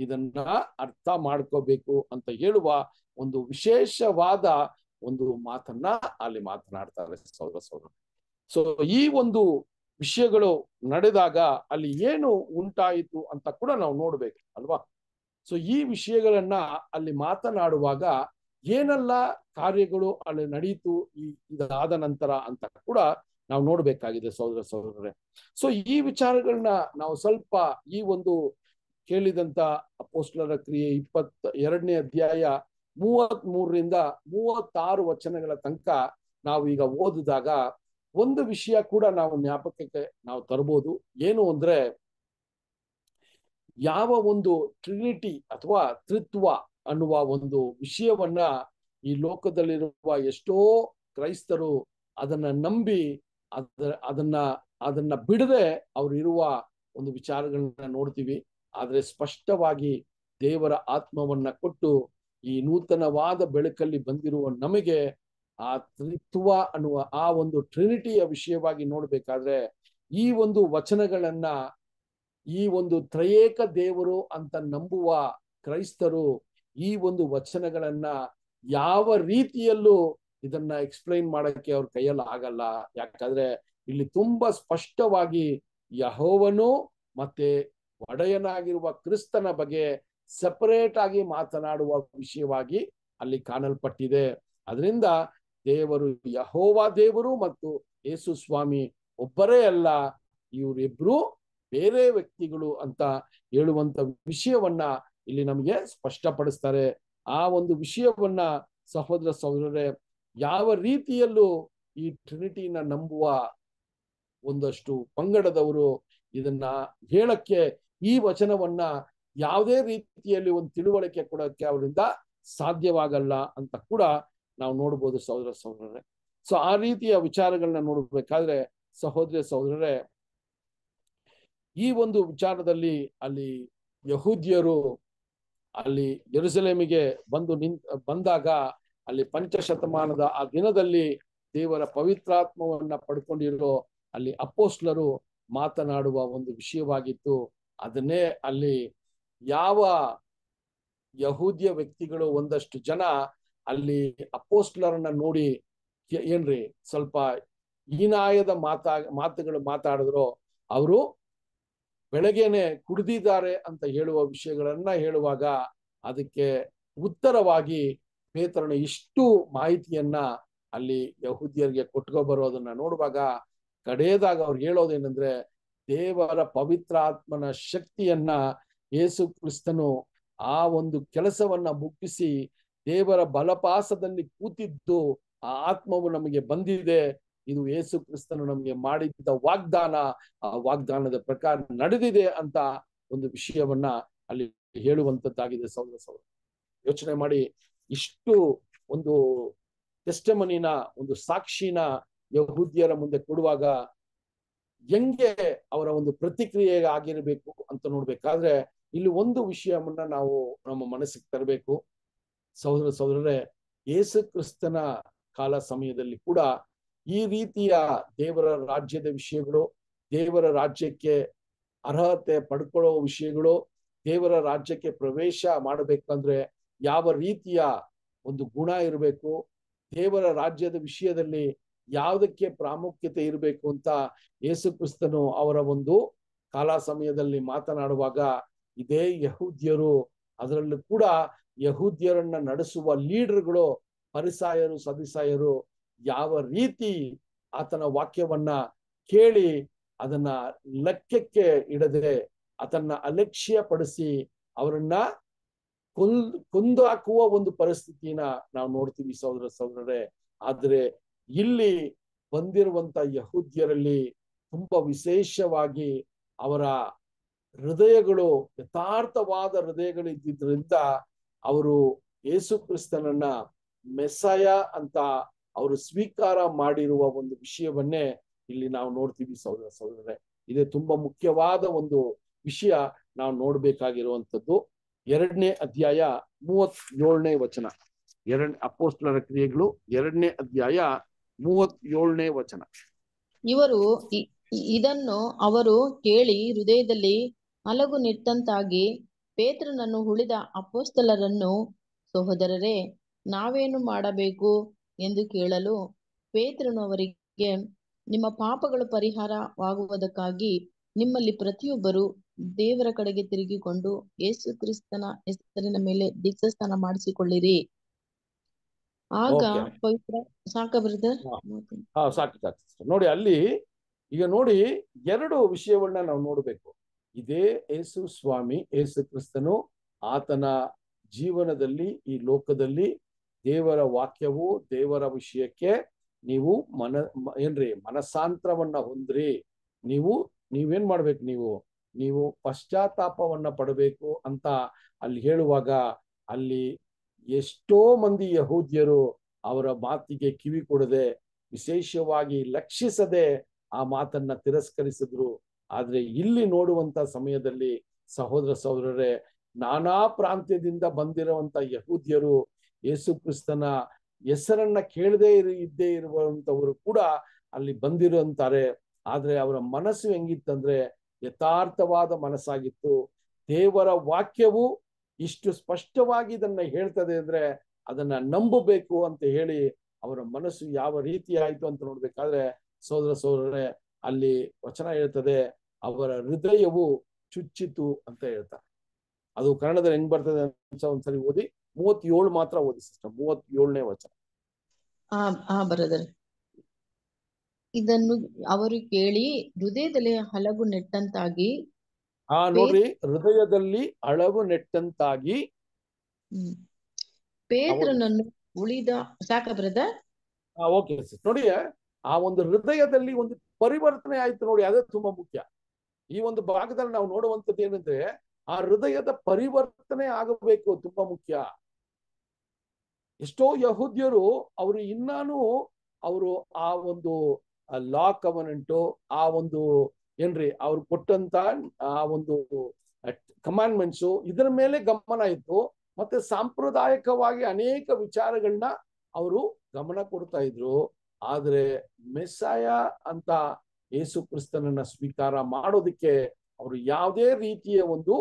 ಇದನ್ನ ಅರ್ಥ ಮಾಡ್ಕೋಬೇಕು ಅಂತ ಹೇಳುವ ಒಂದು ವಿಶೇಷವಾದ ಒಂದು ಮಾತನ್ನ ಅಲ್ಲಿ ಮಾತನಾಡ್ತಾರೆ ಸೌರ ಸೌರ ಸೊ ಈ ಒಂದು ವಿಷಯಗಳು ನಡೆದಾಗ ಅಲ್ಲಿ ಏನು ಉಂಟಾಯಿತು ಅಂತ ಕೂಡ ನಾವು ನೋಡ್ಬೇಕು ಅಲ್ವಾ ಸೊ ಈ ವಿಷಯಗಳನ್ನ ಅಲ್ಲಿ ಮಾತನಾಡುವಾಗ ಏನೆಲ್ಲ ಕಾರ್ಯಗಳು ಅಲ್ಲಿ ನಡೀತು ಈ ಇದಾದ ನಂತರ ಅಂತ ಕೂಡ ನಾವು ನೋಡಬೇಕಾಗಿದೆ ಸಹೋದರ ಸಹೋದರರೇ ಸೊ ಈ ವಿಚಾರಗಳನ್ನ ನಾವು ಸ್ವಲ್ಪ ಈ ಒಂದು ಕೇಳಿದಂತ ಅಪೋಸ್ಲರ ಕ್ರಿಯೆ ಇಪ್ಪತ್ತ ಎರಡನೇ ಅಧ್ಯಾಯ ಮೂವತ್ ಮೂರರಿಂದ ಮೂವತ್ತಾರು ವಚನಗಳ ತನಕ ನಾವು ಈಗ ಓದಿದಾಗ ಒಂದು ವಿಷಯ ಕೂಡ ನಾವು ಜ್ಞಾಪಕಕ್ಕೆ ನಾವು ತರಬಹುದು ಏನು ಅಂದ್ರೆ ಯಾವ ಒಂದು ಟ್ರಿನಿಟಿ ಅಥವಾ ತ್ರಿತ್ವ ಅನ್ನುವ ಒಂದು ವಿಷಯವನ್ನ ಈ ಲೋಕದಲ್ಲಿರುವ ಎಷ್ಟೋ ಕ್ರೈಸ್ತರು ಅದನ್ನ ನಂಬಿ ಅದ ಅದನ್ನ ಅದನ್ನ ಬಿಡದೆ ಅವ್ರು ಇರುವ ಒಂದು ವಿಚಾರಗಳನ್ನ ನೋಡ್ತೀವಿ ಆದ್ರೆ ಸ್ಪಷ್ಟವಾಗಿ ದೇವರ ಆತ್ಮವನ್ನ ಕೊಟ್ಟು ಈ ನೂತನವಾದ ಬೆಳಕಲ್ಲಿ ಬಂದಿರುವ ನಮಗೆ ಆ ತ್ರಿತ್ವ ಅನ್ನುವ ಆ ಒಂದು ಟ್ರಿನಿಟಿಯ ವಿಷಯವಾಗಿ ನೋಡ್ಬೇಕಾದ್ರೆ ಈ ಒಂದು ವಚನಗಳನ್ನ ಈ ಒಂದು ತ್ರಯೇಕ ದೇವರು ಅಂತ ನಂಬುವ ಕ್ರೈಸ್ತರು ಈ ಒಂದು ವಚನಗಳನ್ನ ಯಾವ ರೀತಿಯಲ್ಲೂ ಇದನ್ನ ಎಕ್ಸ್ಪ್ಲೈನ್ ಮಾಡಕ್ಕೆ ಅವ್ರ ಕೈಯಲ್ಲಿ ಆಗಲ್ಲ ಯಾಕಂದ್ರೆ ಇಲ್ಲಿ ತುಂಬಾ ಸ್ಪಷ್ಟವಾಗಿ ಯಹೋವನು ಮತ್ತೆ ಒಡೆಯನಾಗಿರುವ ಕ್ರಿಸ್ತನ ಬಗ್ಗೆ ಸಪರೇಟ್ ಆಗಿ ಮಾತನಾಡುವ ವಿಷಯವಾಗಿ ಅಲ್ಲಿ ಕಾಣಲ್ಪಟ್ಟಿದೆ ಅದರಿಂದ ದೇವರು ಯಹೋವ ದೇವರು ಮತ್ತು ಯೇಸು ಸ್ವಾಮಿ ಒಬ್ಬರೇ ಅಲ್ಲ ಇವರಿಬ್ರು ಬೇರೆ ವ್ಯಕ್ತಿಗಳು ಅಂತ ಹೇಳುವಂತ ವಿಷಯವನ್ನ ಇಲ್ಲಿ ನಮಗೆ ಸ್ಪಷ್ಟಪಡಿಸ್ತಾರೆ ಆ ಒಂದು ವಿಷಯವನ್ನ ಸಹೋದರ ಸಹೋದರರೇ ಯಾವ ರೀತಿಯಲ್ಲೂ ಈ ಟ್ರಿನಿಟಿನ ನಂಬುವ ಒಂದಷ್ಟು ಪಂಗಡದವರು ಇದನ್ನ ಹೇಳಕ್ಕೆ ಈ ವಚನವನ್ನ ಯಾವುದೇ ರೀತಿಯಲ್ಲಿ ಒಂದು ತಿಳುವಳಿಕೆ ಕೊಡೋಕ್ಕೆ ಅವರಿಂದ ಸಾಧ್ಯವಾಗಲ್ಲ ಅಂತ ಕೂಡ ನಾವು ನೋಡ್ಬೋದು ಸಹೋದರ ಸಹೋದರರೇ ಸೊ ಆ ರೀತಿಯ ವಿಚಾರಗಳನ್ನ ನೋಡಬೇಕಾದ್ರೆ ಸಹೋದರ ಸಹೋದರರೇ ಈ ಒಂದು ವಿಚಾರದಲ್ಲಿ ಅಲ್ಲಿ ಯಹೂದ್ಯರು ಅಲ್ಲಿ ಜೆರುಸಲೇಮಿಗೆ ಬಂದು ನಿಂತ ಬಂದಾಗ ಅಲ್ಲಿ ಪಂಚಶತಮಾನದ ಆ ದಿನದಲ್ಲಿ ದೇವರ ಪವಿತ್ರಾತ್ಮವನ್ನ ಪಡ್ಕೊಂಡಿರೋ ಅಲ್ಲಿ ಅಪ್ಪೋಸ್ಲರು ಮಾತನಾಡುವ ಒಂದು ವಿಷಯವಾಗಿತ್ತು ಅದನ್ನೇ ಅಲ್ಲಿ ಯಾವ ಯಹೂದಿಯ ವ್ಯಕ್ತಿಗಳು ಒಂದಷ್ಟು ಜನ ಅಲ್ಲಿ ಅಪೋಸ್ಲರನ್ನ ನೋಡಿ ಏನ್ರಿ ಸ್ವಲ್ಪ ಹೀನಾಯದ ಮಾತಾ ಮಾತುಗಳು ಮಾತಾಡಿದ್ರು ಅವರು ಬೆಳಗ್ಗೆನೆ ಕುಡಿದಿದ್ದಾರೆ ಅಂತ ಹೇಳುವ ವಿಷಯಗಳನ್ನ ಹೇಳುವಾಗ ಅದಕ್ಕೆ ಉತ್ತರವಾಗಿ ಪೇತರನು ಇಷ್ಟು ಮಾಹಿತಿಯನ್ನ ಅಲ್ಲಿ ಯಹೂದಿಯರಿಗೆ ಕೊಟ್ಕೊ ಬರೋದನ್ನ ನೋಡುವಾಗ ಕಡೆಯದಾಗ ಅವ್ರು ಹೇಳೋದೇನೆಂದ್ರೆ ದೇವರ ಪವಿತ್ರ ಆತ್ಮನ ಶಕ್ತಿಯನ್ನ ಯೇಸು ಕ್ರಿಸ್ತನು ಆ ಒಂದು ಕೆಲಸವನ್ನ ಮುಗಿಸಿ ದೇವರ ಬಲಪಾಸದಲ್ಲಿ ಕೂತಿದ್ದು ಆ ಆತ್ಮವು ನಮಗೆ ಬಂದಿದೆ ಇದು ಯೇಸು ಕ್ರಿಸ್ತನು ನಮಗೆ ಮಾಡಿದ್ದ ವಾಗ್ದಾನ ಆ ವಾಗ್ದಾನದ ಪ್ರಕಾರ ನಡೆದಿದೆ ಅಂತ ಒಂದು ವಿಷಯವನ್ನ ಅಲ್ಲಿ ಹೇಳುವಂತದ್ದಾಗಿದೆ ಸೌದ ಸೌಧ ಯೋಚನೆ ಮಾಡಿ ಇಷ್ಟು ಒಂದು ಟೆಸ್ಟಮನಿನ ಒಂದು ಸಾಕ್ಷಿನ ಯಹೂದ್ಯರ ಮುಂದೆ ಕೊಡುವಾಗ ಹೆಂಗೆ ಅವರ ಒಂದು ಪ್ರತಿಕ್ರಿಯೆ ಆಗಿರಬೇಕು ಅಂತ ನೋಡ್ಬೇಕಾದ್ರೆ ಇಲ್ಲಿ ಒಂದು ವಿಷಯವನ್ನ ನಾವು ನಮ್ಮ ಮನಸ್ಸಿಗೆ ತರಬೇಕು ಸಹೋದರ ಸಹೋದರರೇ ಯೇಸು ಕ್ರಿಸ್ತನ ಕಾಲ ಸಮಯದಲ್ಲಿ ಕೂಡ ಈ ರೀತಿಯ ದೇವರ ರಾಜ್ಯದ ವಿಷಯಗಳು ದೇವರ ರಾಜ್ಯಕ್ಕೆ ಅರ್ಹತೆ ಪಡ್ಕೊಳ್ಳೋ ವಿಷಯಗಳು ದೇವರ ರಾಜ್ಯಕ್ಕೆ ಪ್ರವೇಶ ಮಾಡಬೇಕಂದ್ರೆ ಯಾವ ರೀತಿಯ ಒಂದು ಗುಣ ಇರಬೇಕು ದೇವರ ರಾಜ್ಯದ ವಿಷಯದಲ್ಲಿ ಯಾವುದಕ್ಕೆ ಪ್ರಾಮುಖ್ಯತೆ ಇರಬೇಕು ಅಂತ ಯೇಸು ಕ್ರಿಸ್ತನು ಅವರ ಒಂದು ಕಾಲ ಸಮಯದಲ್ಲಿ ಮಾತನಾಡುವಾಗ ಇದೇ ಯಹೂದ್ಯರು ಅದರಲ್ಲೂ ಕೂಡ ಯಹೂದ್ಯರನ್ನ ನಡೆಸುವ ಲೀಡರ್ಗಳು ಪರಿಸಾಯರು ಸದಿಸಾಯರು ಯಾವ ರೀತಿ ಆತನ ವಾಕ್ಯವನ್ನ ಕೇಳಿ ಅದನ್ನ ಲೆಕ್ಕಕ್ಕೆ ಇಡದೆ ಅದನ್ನ ಅಲಕ್ಷ್ಯ ಪಡಿಸಿ ಅವರನ್ನ ಕೊಲ್ ಹಾಕುವ ಒಂದು ಪರಿಸ್ಥಿತಿನ ನಾವು ನೋಡ್ತೀವಿ ಸಹೋದರ ಸಹೋದರರೇ ಆದ್ರೆ ಇಲ್ಲಿ ಬಂದಿರುವಂತ ಯಹೂದ್ಯರಲ್ಲಿ ತುಂಬಾ ವಿಶೇಷವಾಗಿ ಅವರ ಹೃದಯಗಳು ಯಥಾರ್ಥವಾದ ಹೃದಯಗಳು ಇದ್ದಿದ್ರಿಂದ ಅವರು ಯೇಸು ಕ್ರಿಸ್ತನನ್ನ ಮೆಸಾಯ ಅಂತ ಅವರು ಸ್ವೀಕಾರ ಮಾಡಿರುವ ಒಂದು ವಿಷಯವನ್ನೇ ಇಲ್ಲಿ ನಾವು ನೋಡ್ತೀವಿ ಸಹೋದರ ಸಹೋದರರೇ ಇದೇ ತುಂಬಾ ಮುಖ್ಯವಾದ ಒಂದು ವಿಷಯ ನಾವು ನೋಡ್ಬೇಕಾಗಿರುವಂಥದ್ದು ಎರಡನೇ ಅಧ್ಯಾಯ ಮೂವತ್ತೇಳನೇ ವಚನ ಎರಡ್ ಅಪೋಸ್ಟಲರ ಕ್ರಿಯೆಗಳು ಎರಡನೇ ಅಧ್ಯಾಯ ಮೂವತ್ತೇಳನೇ ವಚನ ಇವರು ಇದನ್ನು ಅವರು ಕೇಳಿ ಹೃದಯದಲ್ಲಿ ಅಲಗು ನಿಟ್ಟಂತಾಗಿ ಪೇತ್ರನನ್ನು ಉಳಿದ ಅಪ್ಪೋಸ್ತಲರನ್ನು ಸಹೋದರರೇ ನಾವೇನು ಮಾಡಬೇಕು ಎಂದು ಕೇಳಲು ಪೇತ್ರನು ಅವರಿಗೆ ನಿಮ್ಮ ಪಾಪಗಳು ಪರಿಹಾರವಾಗುವುದಕ್ಕಾಗಿ ನಿಮ್ಮಲ್ಲಿ ಪ್ರತಿಯೊಬ್ಬರು ದೇವರ ಕಡೆಗೆ ತಿರುಗಿಕೊಂಡು ಯೇಸು ಕ್ರಿಸ್ತನ ಹೆಸರಿನ ಮೇಲೆ ದೀಕ್ಷಸ್ಥಾನ ಮಾಡಿಸಿಕೊಳ್ಳಿರಿ ಆಗ ಪವಿತ್ರ ಸಾಕ ಬ್ರದರ್ ಸಾಕು ಸಾಕು ನೋಡಿ ಅಲ್ಲಿ ಈಗ ನೋಡಿ ಎರಡು ವಿಷಯವನ್ನ ನಾವು ನೋಡಬೇಕು ಇದೇ ಯೇಸು ಸ್ವಾಮಿ ಯೇಸು ಕ್ರಿಸ್ತನು ಆತನ ಜೀವನದಲ್ಲಿ ಈ ಲೋಕದಲ್ಲಿ ದೇವರ ವಾಕ್ಯವು ದೇವರ ವಿಷಯಕ್ಕೆ ನೀವು ಮನ ಏನ್ರಿ ಮನಸಾಂತರವನ್ನ ಹೊಂದ್ರಿ ನೀವು ನೀವೇನ್ ಮಾಡ್ಬೇಕು ನೀವು ನೀವು ಪಶ್ಚಾತ್ತಾಪವನ್ನ ಪಡಬೇಕು ಅಂತ ಅಲ್ಲಿ ಹೇಳುವಾಗ ಅಲ್ಲಿ ಎಷ್ಟೋ ಮಂದಿ ಯಹೂದ್ಯರು ಅವರ ಮಾತಿಗೆ ಕಿವಿ ಕೊಡದೆ ವಿಶೇಷವಾಗಿ ಲಕ್ಷಿಸದೆ ಆ ಮಾತನ್ನ ತಿರಸ್ಕರಿಸಿದ್ರು ಆದ್ರೆ ಇಲ್ಲಿ ನೋಡುವಂತ ಸಮಯದಲ್ಲಿ ಸಹೋದರ ಸಹೋದರರೇ ನಾನಾ ಪ್ರಾಂತ್ಯದಿಂದ ಬಂದಿರುವಂತ ಯಹೂದ್ಯರು ಯೇಸು ಕ್ರಿಸ್ತನ ಹೆಸರನ್ನ ಕೇಳದೇ ಇರು ಇದ್ದೇ ಇರುವಂತವರು ಕೂಡ ಅಲ್ಲಿ ಬಂದಿರುವಂತಾರೆ ಆದ್ರೆ ಅವರ ಮನಸ್ಸು ಹೆಂಗಿತ್ತಂದ್ರೆ ಯಥಾರ್ಥವಾದ ಮನಸ್ಸಾಗಿತ್ತು ದೇವರ ವಾಕ್ಯವು ಇಷ್ಟು ಸ್ಪಷ್ಟವಾಗಿ ಇದನ್ನ ಹೇಳ್ತದೆ ಅಂದ್ರೆ ಅದನ್ನ ನಂಬಬೇಕು ಅಂತ ಹೇಳಿ ಅವರ ಮನಸ್ಸು ಯಾವ ರೀತಿ ಆಯ್ತು ಅಂತ ನೋಡ್ಬೇಕಾದ್ರೆ ಸೋದರ ಸೋದರೇ ಅಲ್ಲಿ ವಚನ ಹೇಳ್ತದೆ ಅವರ ಹೃದಯವು ಚುಚ್ಚಿತು ಅಂತ ಹೇಳ್ತಾರೆ ಅದು ಕನ್ನಡದಲ್ಲಿ ಹೆಂಗ್ ಬರ್ತದೆ ಅಂತ ಒಂದ್ಸರಿ ಓದಿ ಮೂವತ್ತೇಳು ಮಾತ್ರ ಓದಿ ಸಿಸ್ಟರ್ ಮೂವತ್ತೇಳನೇ ವಚನ ಇದನ್ನು ಅವರು ಕೇಳಿ ಹೃದಯದಲ್ಲಿ ಹಲಗು ನೆಟ್ಟಂತಾಗಿ ಆ ನೋಡ್ರಿ ಹೃದಯದಲ್ಲಿ ಹಳಗು ನೆಟ್ಟಂತಾಗಿ ಪೇತ್ರನನ್ನು ಉಳಿದ ಸಾಕ ಓಕೆ ನೋಡಿ ಆ ಒಂದು ಹೃದಯದಲ್ಲಿ ಒಂದು ಪರಿವರ್ತನೆ ಆಯ್ತು ನೋಡಿ ಅದೇ ತುಂಬಾ ಮುಖ್ಯ ಈ ಒಂದು ಭಾಗದಲ್ಲಿ ನಾವು ನೋಡುವಂತದ್ದು ಏನಂದ್ರೆ ಆ ಹೃದಯದ ಪರಿವರ್ತನೆ ಆಗಬೇಕು ತುಂಬಾ ಮುಖ್ಯ ಎಷ್ಟೋ ಯಹೂದ್ಯರು ಅವರು ಇನ್ನಾನು ಅವರು ಆ ಒಂದು ಲಾ ಕವನೆಂಟು ಆ ಒಂದು ಏನ್ರಿ ಅವ್ರು ಕೊಟ್ಟಂತ ಆ ಒಂದು ಕಮಾಂಡ್ಮೆಂಟ್ಸು ಇದರ ಮೇಲೆ ಗಮನ ಇತ್ತು ಮತ್ತೆ ಸಾಂಪ್ರದಾಯಿಕವಾಗಿ ಅನೇಕ ವಿಚಾರಗಳನ್ನ ಅವರು ಗಮನ ಕೊಡ್ತಾ ಇದ್ರು ಆದ್ರೆ ಮೆಸ್ಸಾಯ ಅಂತ ಯೇಸು ಕ್ರಿಸ್ತನನ್ನ ಸ್ವೀಕಾರ ಮಾಡೋದಕ್ಕೆ ಅವರು ಯಾವುದೇ ರೀತಿಯ ಒಂದು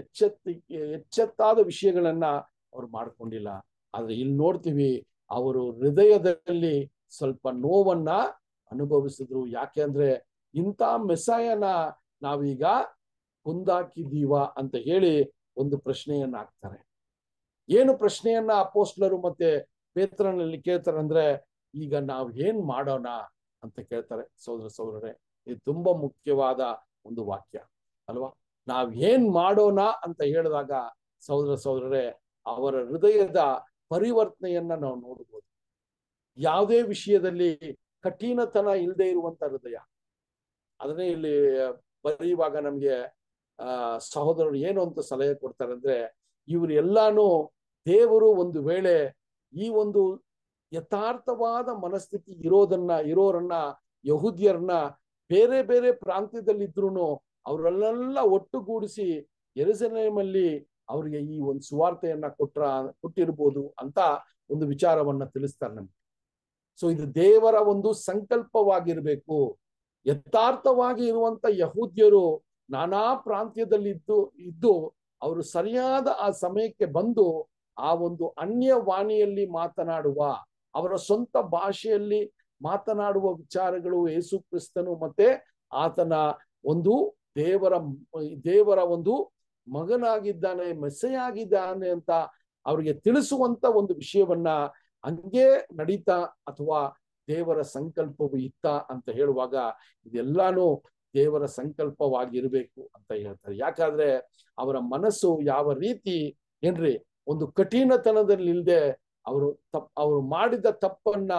ಎಚ್ಚೆತ್ತಿ ಎಚ್ಚೆತ್ತಾದ ವಿಷಯಗಳನ್ನ ಅವ್ರು ಮಾಡ್ಕೊಂಡಿಲ್ಲ ಆದ್ರೆ ಇಲ್ಲಿ ನೋಡ್ತೀವಿ ಅವರು ಹೃದಯದಲ್ಲಿ ಸ್ವಲ್ಪ ನೋವನ್ನ ಅನುಭವಿಸಿದ್ರು ಯಾಕೆ ಅಂದ್ರೆ ಇಂಥ ಮೆಸ್ಸಾಯನ ನಾವೀಗ ಕುಂದಾಕಿದೀವ ಅಂತ ಹೇಳಿ ಒಂದು ಪ್ರಶ್ನೆಯನ್ನ ಹಾಕ್ತಾರೆ ಏನು ಪ್ರಶ್ನೆಯನ್ನ ಪೋಸ್ಟ್ಲರು ಮತ್ತೆ ಪೇತ್ರನಲ್ಲಿ ಕೇಳ್ತಾರೆ ಅಂದ್ರೆ ಈಗ ನಾವ್ ಏನ್ ಮಾಡೋಣ ಅಂತ ಕೇಳ್ತಾರೆ ಸೋದರ ಸೋದರರೇ ಇದು ತುಂಬಾ ಮುಖ್ಯವಾದ ಒಂದು ವಾಕ್ಯ ಅಲ್ವಾ ನಾವ್ ಏನ್ ಮಾಡೋಣ ಅಂತ ಹೇಳಿದಾಗ ಸೋದರ ಸೋದರರೇ ಅವರ ಹೃದಯದ ಪರಿವರ್ತನೆಯನ್ನ ನಾವು ನೋಡ್ಬೋದು ಯಾವುದೇ ವಿಷಯದಲ್ಲಿ ಕಠಿಣತನ ಇಲ್ಲದೆ ಇರುವಂತ ಹೃದಯ ಅದನ್ನೇ ಇಲ್ಲಿ ಬರೆಯುವಾಗ ನಮ್ಗೆ ಆ ಸಹೋದರರು ಏನು ಅಂತ ಸಲಹೆ ಕೊಡ್ತಾರೆ ಅಂದ್ರೆ ಇವ್ರು ಎಲ್ಲಾನು ದೇವರು ಒಂದು ವೇಳೆ ಈ ಒಂದು ಯಥಾರ್ಥವಾದ ಮನಸ್ಥಿತಿ ಇರೋದನ್ನ ಇರೋರನ್ನ ಯಹೂದ್ಯರನ್ನ ಬೇರೆ ಬೇರೆ ಪ್ರಾಂತ್ಯದಲ್ಲಿದ್ರು ಅವರಲ್ಲೆಲ್ಲ ಒಟ್ಟುಗೂಡಿಸಿ ಎರಸನೇಮಲ್ಲಿ ಅವರಿಗೆ ಈ ಒಂದು ಸುವಾರ್ತೆಯನ್ನ ಕೊಟ್ರ ಕೊಟ್ಟಿರ್ಬೋದು ಅಂತ ಒಂದು ವಿಚಾರವನ್ನ ತಿಳಿಸ್ತಾರೆ ನಮ್ಗೆ ಸೊ ಇದು ದೇವರ ಒಂದು ಸಂಕಲ್ಪವಾಗಿರ್ಬೇಕು ಯಥಾರ್ಥವಾಗಿ ಇರುವಂತ ಯಹೂದ್ಯರು ನಾನಾ ಪ್ರಾಂತ್ಯದಲ್ಲಿ ಇದ್ದು ಇದ್ದು ಅವರು ಸರಿಯಾದ ಆ ಸಮಯಕ್ಕೆ ಬಂದು ಆ ಒಂದು ಅನ್ಯ ವಾಣಿಯಲ್ಲಿ ಮಾತನಾಡುವ ಅವರ ಸ್ವಂತ ಭಾಷೆಯಲ್ಲಿ ಮಾತನಾಡುವ ವಿಚಾರಗಳು ಯೇಸು ಕ್ರಿಸ್ತನು ಮತ್ತೆ ಆತನ ಒಂದು ದೇವರ ದೇವರ ಒಂದು ಮಗನಾಗಿದ್ದಾನೆ ಮೆಸೆಯಾಗಿದ್ದಾನೆ ಅಂತ ಅವರಿಗೆ ತಿಳಿಸುವಂತ ಒಂದು ವಿಷಯವನ್ನ ಹಂಗೆ ನಡೀತಾ ಅಥವಾ ದೇವರ ಸಂಕಲ್ಪವು ಇತ್ತ ಅಂತ ಹೇಳುವಾಗ ಇದೆಲ್ಲಾನು ದೇವರ ಸಂಕಲ್ಪವಾಗಿರ್ಬೇಕು ಅಂತ ಹೇಳ್ತಾರೆ ಯಾಕಂದ್ರೆ ಅವರ ಮನಸ್ಸು ಯಾವ ರೀತಿ ಏನ್ರಿ ಒಂದು ಕಠಿಣತನದಲ್ಲಿಲ್ದೆ ಅವರು ತಪ್ ಅವರು ಮಾಡಿದ ತಪ್ಪನ್ನ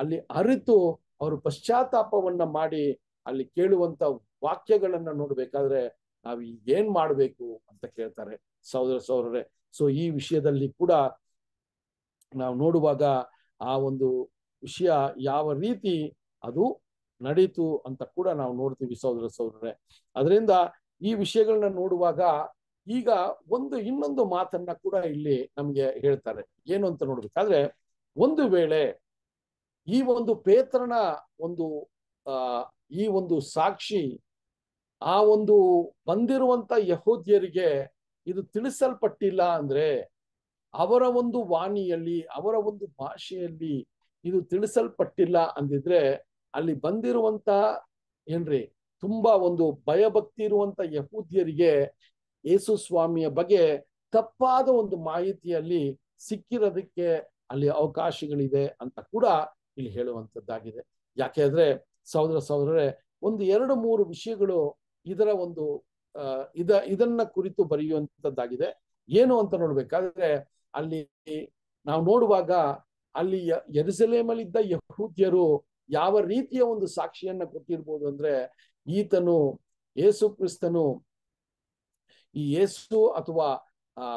ಅಲ್ಲಿ ಅರಿತು ಅವರು ಪಶ್ಚಾತ್ತಾಪವನ್ನ ಮಾಡಿ ಅಲ್ಲಿ ಕೇಳುವಂತ ವಾಕ್ಯಗಳನ್ನ ನೋಡ್ಬೇಕಾದ್ರೆ ನಾವು ಏನ್ ಮಾಡ್ಬೇಕು ಅಂತ ಕೇಳ್ತಾರೆ ಸಹೋದರ ಸಹೋದರರೇ ಸೊ ಈ ವಿಷಯದಲ್ಲಿ ಕೂಡ ನಾವು ನೋಡುವಾಗ ಆ ಒಂದು ವಿಷಯ ಯಾವ ರೀತಿ ಅದು ನಡೀತು ಅಂತ ಕೂಡ ನಾವು ನೋಡ್ತೀವಿ ಸಹೋದರ ಸಹೋದರರೇ ಅದರಿಂದ ಈ ವಿಷಯಗಳನ್ನ ನೋಡುವಾಗ ಈಗ ಒಂದು ಇನ್ನೊಂದು ಮಾತನ್ನ ಕೂಡ ಇಲ್ಲಿ ನಮ್ಗೆ ಹೇಳ್ತಾರೆ ಏನು ಅಂತ ನೋಡ್ಬೇಕಾದ್ರೆ ಒಂದು ವೇಳೆ ಈ ಒಂದು ಪೇತ್ರನ ಒಂದು ಈ ಒಂದು ಸಾಕ್ಷಿ ಆ ಒಂದು ಬಂದಿರುವಂತ ಯಹೋದ್ಯರಿಗೆ ಇದು ತಿಳಿಸಲ್ಪಟ್ಟಿಲ್ಲ ಅಂದ್ರೆ ಅವರ ಒಂದು ವಾಣಿಯಲ್ಲಿ ಅವರ ಒಂದು ಭಾಷೆಯಲ್ಲಿ ಇದು ತಿಳಿಸಲ್ಪಟ್ಟಿಲ್ಲ ಅಂದಿದ್ರೆ ಅಲ್ಲಿ ಬಂದಿರುವಂತ ಏನ್ರಿ ತುಂಬಾ ಒಂದು ಭಯಭಕ್ತಿ ಇರುವಂತ ಯಹೂದ್ಯರಿಗೆ ಯೇಸು ಸ್ವಾಮಿಯ ಬಗ್ಗೆ ತಪ್ಪಾದ ಒಂದು ಮಾಹಿತಿಯಲ್ಲಿ ಸಿಕ್ಕಿರೋದಕ್ಕೆ ಅಲ್ಲಿ ಅವಕಾಶಗಳಿದೆ ಅಂತ ಕೂಡ ಇಲ್ಲಿ ಹೇಳುವಂತದ್ದಾಗಿದೆ ಯಾಕೆಂದ್ರೆ ಸಹೋದರ ಸಹೋದರರೇ ಒಂದು ಎರಡು ಮೂರು ವಿಷಯಗಳು ಇದರ ಒಂದು ಅಹ್ ಇದ ಇದನ್ನ ಕುರಿತು ಬರೆಯುವಂತದ್ದಾಗಿದೆ ಏನು ಅಂತ ನೋಡ್ಬೇಕಾದ್ರೆ ಅಲ್ಲಿ ನಾವು ನೋಡುವಾಗ ಅಲ್ಲಿ ಎರುಸಲೇಮಲ್ಲಿ ಇದ್ದ ಯಹೂದ್ಯರು ಯಾವ ರೀತಿಯ ಒಂದು ಸಾಕ್ಷಿಯನ್ನ ಕೊಟ್ಟಿರ್ಬೋದು ಅಂದ್ರೆ ಈತನು ಯೇಸು ಕ್ರಿಸ್ತನು ಈ ಯೇಸು ಅಥವಾ ಆ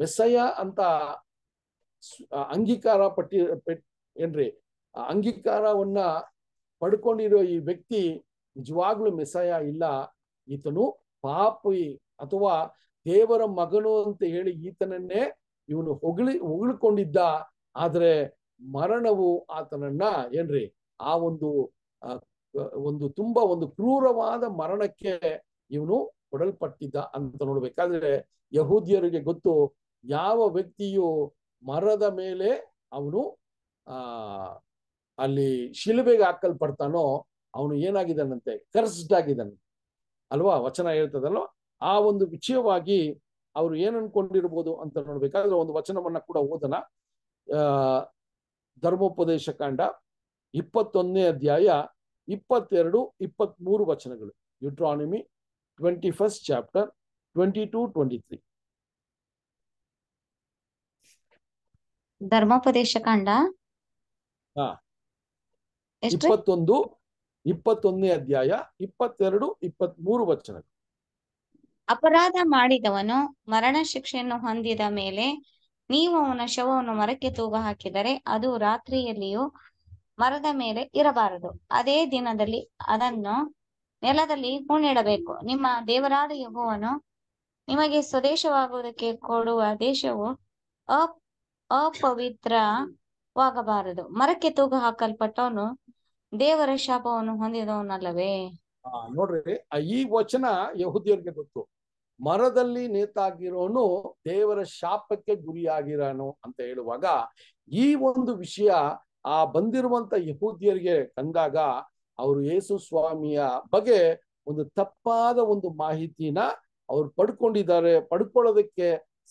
ಮೆಸ್ಸಯ ಅಂತ ಅಂಗೀಕಾರ ಪಟ್ಟಿ ಏನ್ರಿ ಅಂಗೀಕಾರವನ್ನ ಪಡ್ಕೊಂಡಿರೋ ಈ ವ್ಯಕ್ತಿ ನಿಜವಾಗ್ಲೂ ಮೆಸ್ಸಯ ಇಲ್ಲ ಈತನು ಪಾಪಿ ಅಥವಾ ದೇವರ ಮಗನು ಅಂತ ಹೇಳಿ ಈತನನ್ನೇ ಇವನು ಹೊಗಳಿ ಹೊಗಳ್ಕೊಂಡಿದ್ದ ಆದ್ರೆ ಮರಣವು ಆತನನ್ನ ಏನ್ರಿ ಆ ಒಂದು ಒಂದು ತುಂಬಾ ಒಂದು ಕ್ರೂರವಾದ ಮರಣಕ್ಕೆ ಇವನು ಕೊಡಲ್ಪಟ್ಟಿದ್ದ ಅಂತ ನೋಡ್ಬೇಕಾದ್ರೆ ಯಹೂದಿಯರಿಗೆ ಗೊತ್ತು ಯಾವ ವ್ಯಕ್ತಿಯು ಮರದ ಮೇಲೆ ಅವನು ಆ ಅಲ್ಲಿ ಶಿಲುಬೆಗೆ ಹಾಕಲ್ಪಡ್ತಾನೋ ಅವನು ಏನಾಗಿದ್ದಾನಂತೆ ಕರ್ಸ್ಡ್ ಆಗಿದ್ದಾನೆ ಅಲ್ವಾ ವಚನ ಹೇಳ್ತದಲ್ವ ಆ ಒಂದು ವಿಷಯವಾಗಿ ಅವ್ರು ಏನ್ ಅನ್ಕೊಂಡಿರ್ಬೋದು ಅಂತ ನೋಡ್ಬೇಕಾದ್ರೆ ಒಂದು ವಚನವನ್ನ ಕೂಡ ಓದನ ಧರ್ಮೋಪದೇಶ ಕಾಂಡ ಇಪ್ಪತ್ತೊಂದನೇ ಅಧ್ಯಾಯ ಇಪ್ಪತ್ತೆರಡು ಇಪ್ಪತ್ತ್ ಮೂರು ವಚನಗಳು Deuteronomy twenty first chapter twenty two twenty three ಧರ್ಮೋಪದೇಶ ಕಾಂಡ ಇಪ್ಪತ್ತೊಂದು ಇಪ್ಪತ್ತೊಂದನೇ ಅಧ್ಯಾಯ ಇಪ್ಪತ್ತೆರಡು ಇಪ್ಪತ್ತ್ ಮೂರು ವಚನಗಳು ಅಪರಾಧ ಮಾಡಿದವನು ಮರಣ ಶಿಕ್ಷೆಯನ್ನು ಹೊಂದಿದ ಮೇಲೆ ನೀವು ಅವನ ಶವವನ್ನು ಮರಕ್ಕೆ ತೂಗು ಹಾಕಿದರೆ ಅದು ರಾತ್ರಿಯಲ್ಲಿಯೂ ಮರದ ಮೇಲೆ ಇರಬಾರದು ಅದೇ ದಿನದಲ್ಲಿ ಅದನ್ನು ನೆಲದಲ್ಲಿ ಹೂಣಿಡಬೇಕು ನಿಮ್ಮ ದೇವರಾದ ಯಗುವನು ನಿಮಗೆ ಸ್ವದೇಶವಾಗುವುದಕ್ಕೆ ಕೊಡುವ ದೇಶವು ಅಪವಿತ್ರವಾಗಬಾರದು ಮರಕ್ಕೆ ತೂಗು ಹಾಕಲ್ಪಟ್ಟವನು ದೇವರ ಶಾಪವನ್ನು ಹೊಂದಿದವನಲ್ಲವೇ ನೋಡ್ರಿ ಈ ವಚನ ಯಹುದಿಯರಿಗೆ ಗೊತ್ತು ಮರದಲ್ಲಿ ನೇತಾಗಿರೋನು ದೇವರ ಶಾಪಕ್ಕೆ ಗುರಿಯಾಗಿರೋನು ಅಂತ ಹೇಳುವಾಗ ಈ ಒಂದು ವಿಷಯ ಆ ಬಂದಿರುವಂತ ಯಹೂದ್ಯರಿಗೆ ಕಂಡಾಗ ಅವರು ಯೇಸು ಸ್ವಾಮಿಯ ಬಗ್ಗೆ ಒಂದು ತಪ್ಪಾದ ಒಂದು ಮಾಹಿತಿನ ಅವ್ರು ಪಡ್ಕೊಂಡಿದ್ದಾರೆ ಪಡ್ಕೊಳ್ಳೋದಕ್ಕೆ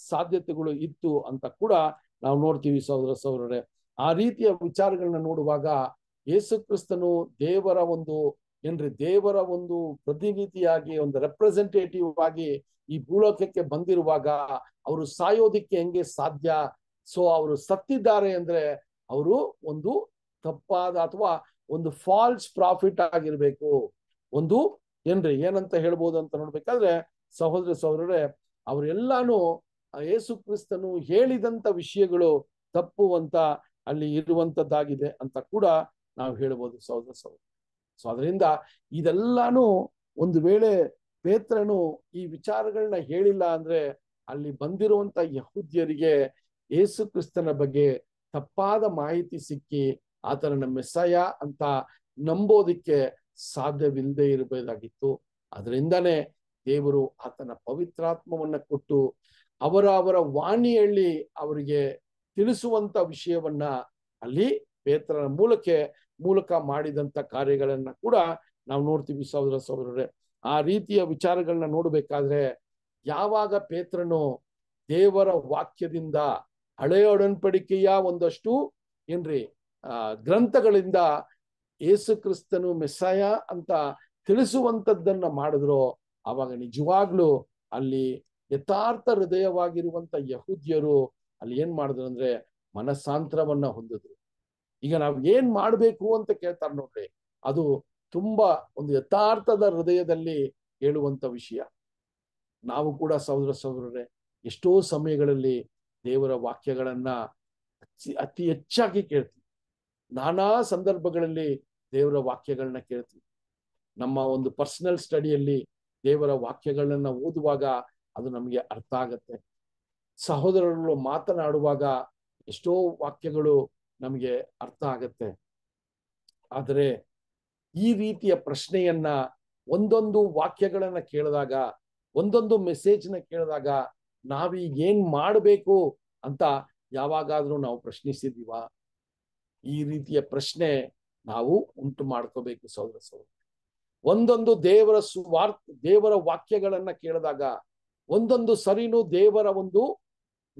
ಸಾಧ್ಯತೆಗಳು ಇತ್ತು ಅಂತ ಕೂಡ ನಾವು ನೋಡ್ತೀವಿ ಸಹೋದರ ಸಹೋದರರೇ ಆ ರೀತಿಯ ವಿಚಾರಗಳನ್ನ ನೋಡುವಾಗ ಯೇಸು ಕ್ರಿಸ್ತನು ದೇವರ ಒಂದು ಏನ್ರಿ ದೇವರ ಒಂದು ಪ್ರತಿನಿಧಿಯಾಗಿ ಒಂದು ರೆಪ್ರೆಸೆಂಟೇಟಿವ್ ಆಗಿ ಈ ಭೂಲೋಕಕ್ಕೆ ಬಂದಿರುವಾಗ ಅವರು ಸಾಯೋದಿಕ್ಕೆ ಹೆಂಗೆ ಸಾಧ್ಯ ಸೊ ಅವರು ಸತ್ತಿದ್ದಾರೆ ಅಂದ್ರೆ ಅವರು ಒಂದು ತಪ್ಪಾದ ಅಥವಾ ಒಂದು ಫಾಲ್ಸ್ ಪ್ರಾಫಿಟ್ ಆಗಿರ್ಬೇಕು ಒಂದು ಏನ್ರಿ ಏನಂತ ಹೇಳ್ಬೋದು ಅಂತ ನೋಡ್ಬೇಕಾದ್ರೆ ಸಹೋದರ ಸಹೋದರರೇ ಅವರೆಲ್ಲಾನು ಯೇಸು ಕ್ರಿಸ್ತನು ಹೇಳಿದಂತ ವಿಷಯಗಳು ತಪ್ಪುವಂತ ಅಲ್ಲಿ ಇರುವಂತದ್ದಾಗಿದೆ ಅಂತ ಕೂಡ ನಾವು ಹೇಳ್ಬೋದು ಸಹೋದರ ಸಹೋದರ ಸೊ ಅದರಿಂದ ಇದೆಲ್ಲಾನು ಒಂದು ವೇಳೆ ಪೇತ್ರನು ಈ ವಿಚಾರಗಳನ್ನ ಹೇಳಿಲ್ಲ ಅಂದ್ರೆ ಅಲ್ಲಿ ಬಂದಿರುವಂತ ಯಹೂದ್ಯರಿಗೆ ಯೇಸು ಕ್ರಿಸ್ತನ ಬಗ್ಗೆ ತಪ್ಪಾದ ಮಾಹಿತಿ ಸಿಕ್ಕಿ ಆತನನ್ನ ಮೆಸ್ಸಯ ಅಂತ ನಂಬೋದಿಕ್ಕೆ ಸಾಧ್ಯವಿಲ್ಲದೆ ಇರಬೇಕಾಗಿತ್ತು ಅದರಿಂದನೇ ದೇವರು ಆತನ ಪವಿತ್ರಾತ್ಮವನ್ನ ಕೊಟ್ಟು ಅವರ ಅವರ ವಾಣಿಯಲ್ಲಿ ಅವರಿಗೆ ತಿಳಿಸುವಂತ ವಿಷಯವನ್ನ ಅಲ್ಲಿ ಪೇತ್ರನ ಮೂಲಕ ಮೂಲಕ ಮಾಡಿದಂತ ಕಾರ್ಯಗಳನ್ನ ಕೂಡ ನಾವು ನೋಡ್ತೀವಿ ಸಹೋದರ ಸಹೋದರರೇ ಆ ರೀತಿಯ ವಿಚಾರಗಳನ್ನ ನೋಡಬೇಕಾದ್ರೆ ಯಾವಾಗ ಪೇತ್ರನು ದೇವರ ವಾಕ್ಯದಿಂದ ಹಳೆಯ ಒಡನ್ಪಡಿಕೆಯ ಒಂದಷ್ಟು ಏನ್ರಿ ಆ ಗ್ರಂಥಗಳಿಂದ ಏಸು ಕ್ರಿಸ್ತನು ಮೆಸ್ಸಾಯ ಅಂತ ತಿಳಿಸುವಂತದ್ದನ್ನ ಮಾಡಿದ್ರು ಅವಾಗ ನಿಜವಾಗ್ಲೂ ಅಲ್ಲಿ ಯಥಾರ್ಥ ಹೃದಯವಾಗಿರುವಂತ ಯಹೂದ್ಯರು ಅಲ್ಲಿ ಏನ್ ಮಾಡಿದ್ರು ಅಂದ್ರೆ ಮನಸ್ಸಾಂತರವನ್ನ ಹೊಂದಿದ್ರು ಈಗ ನಾವು ಏನ್ ಮಾಡ್ಬೇಕು ಅಂತ ಕೇಳ್ತಾರೆ ನೋಡ್ರಿ ಅದು ತುಂಬಾ ಒಂದು ಯಥಾರ್ಥದ ಹೃದಯದಲ್ಲಿ ಹೇಳುವಂತ ವಿಷಯ ನಾವು ಕೂಡ ಸಹೋದರ ಸಹೋದರರೇ ಎಷ್ಟೋ ಸಮಯಗಳಲ್ಲಿ ದೇವರ ವಾಕ್ಯಗಳನ್ನ ಅತಿ ಅತಿ ಹೆಚ್ಚಾಗಿ ಕೇಳ್ತೀವಿ ನಾನಾ ಸಂದರ್ಭಗಳಲ್ಲಿ ದೇವರ ವಾಕ್ಯಗಳನ್ನ ಕೇಳ್ತೀವಿ ನಮ್ಮ ಒಂದು ಪರ್ಸನಲ್ ಸ್ಟಡಿಯಲ್ಲಿ ದೇವರ ವಾಕ್ಯಗಳನ್ನ ಓದುವಾಗ ಅದು ನಮಗೆ ಅರ್ಥ ಆಗತ್ತೆ ಸಹೋದರರು ಮಾತನಾಡುವಾಗ ಎಷ್ಟೋ ವಾಕ್ಯಗಳು ನಮಗೆ ಅರ್ಥ ಆಗತ್ತೆ ಆದರೆ ಈ ರೀತಿಯ ಪ್ರಶ್ನೆಯನ್ನ ಒಂದೊಂದು ವಾಕ್ಯಗಳನ್ನ ಕೇಳಿದಾಗ ಒಂದೊಂದು ಮೆಸೇಜ್ನ ಕೇಳಿದಾಗ ನಾವೀಗೇನ್ ಮಾಡಬೇಕು ಅಂತ ಯಾವಾಗಾದ್ರೂ ನಾವು ಪ್ರಶ್ನಿಸಿದೀವ ಈ ರೀತಿಯ ಪ್ರಶ್ನೆ ನಾವು ಉಂಟು ಮಾಡ್ಕೋಬೇಕು ಸಹೋದರ ಸಹೋದರಿ ಒಂದೊಂದು ದೇವರ ಸುವಾರ್ ದೇವರ ವಾಕ್ಯಗಳನ್ನ ಕೇಳಿದಾಗ ಒಂದೊಂದು ಸರಿನೂ ದೇವರ ಒಂದು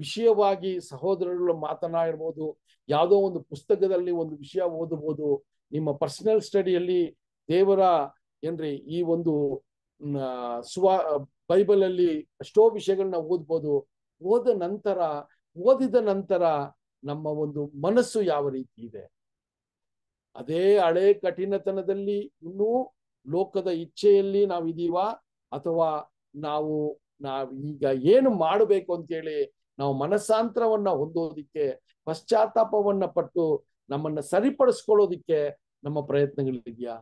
ವಿಷಯವಾಗಿ ಸಹೋದರರು ಮಾತನಾಡಿರ್ಬೋದು ಯಾವುದೋ ಒಂದು ಪುಸ್ತಕದಲ್ಲಿ ಒಂದು ವಿಷಯ ಓದಬಹುದು ನಿಮ್ಮ ಪರ್ಸನಲ್ ಸ್ಟಡಿಯಲ್ಲಿ ದೇವರ ಏನ್ರಿ ಈ ಒಂದು ಸ್ವ ಬೈಬಲ್ ಅಲ್ಲಿ ಎಷ್ಟೋ ವಿಷಯಗಳನ್ನ ಓದ್ಬೋದು ಓದ ನಂತರ ಓದಿದ ನಂತರ ನಮ್ಮ ಒಂದು ಮನಸ್ಸು ಯಾವ ರೀತಿ ಇದೆ ಅದೇ ಹಳೆ ಕಠಿಣತನದಲ್ಲಿ ಇನ್ನೂ ಲೋಕದ ಇಚ್ಛೆಯಲ್ಲಿ ನಾವಿದೀವಾ ಅಥವಾ ನಾವು ನಾವು ಈಗ ಏನು ಮಾಡಬೇಕು ಅಂತೇಳಿ ನಾವು ಮನಸ್ಸಾಂತರವನ್ನ ಹೊಂದೋದಿಕ್ಕೆ ಪಶ್ಚಾತ್ತಾಪವನ್ನ ಪಟ್ಟು ನಮ್ಮನ್ನ ಸರಿಪಡಿಸ್ಕೊಳ್ಳೋದಿಕ್ಕೆ ನಮ್ಮ ಪ್ರಯತ್ನಗಳಿದೆಯಾ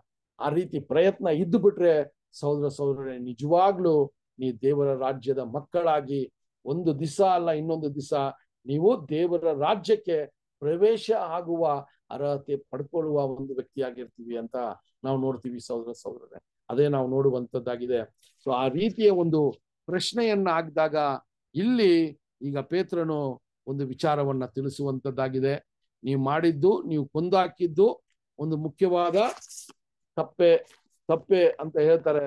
ಆ ರೀತಿ ಪ್ರಯತ್ನ ಇದ್ದು ಬಿಟ್ರೆ ಸಹೋದರ ಸಹೋದರ ನಿಜವಾಗ್ಲೂ ನೀ ದೇವರ ರಾಜ್ಯದ ಮಕ್ಕಳಾಗಿ ಒಂದು ದಿಸ ಅಲ್ಲ ಇನ್ನೊಂದು ದಿವಸ ನೀವು ದೇವರ ರಾಜ್ಯಕ್ಕೆ ಪ್ರವೇಶ ಆಗುವ ಅರ್ಹತೆ ಪಡ್ಕೊಳ್ಳುವ ಒಂದು ವ್ಯಕ್ತಿಯಾಗಿರ್ತೀವಿ ಅಂತ ನಾವು ನೋಡ್ತೀವಿ ಸಹೋದರ ಸಹೋದರೇ ಅದೇ ನಾವು ನೋಡುವಂತದ್ದಾಗಿದೆ ಸೊ ಆ ರೀತಿಯ ಒಂದು ಪ್ರಶ್ನೆಯನ್ನ ಹಾಕಿದಾಗ ಇಲ್ಲಿ ಈಗ ಪೇತ್ರನು ಒಂದು ವಿಚಾರವನ್ನ ತಿಳಿಸುವಂತದ್ದಾಗಿದೆ ನೀವು ಮಾಡಿದ್ದು ನೀವು ಕೊಂದಾಕಿದ್ದು ಒಂದು ಮುಖ್ಯವಾದ ತಪ್ಪೆ ತಪ್ಪೆ ಅಂತ ಹೇಳ್ತಾರೆ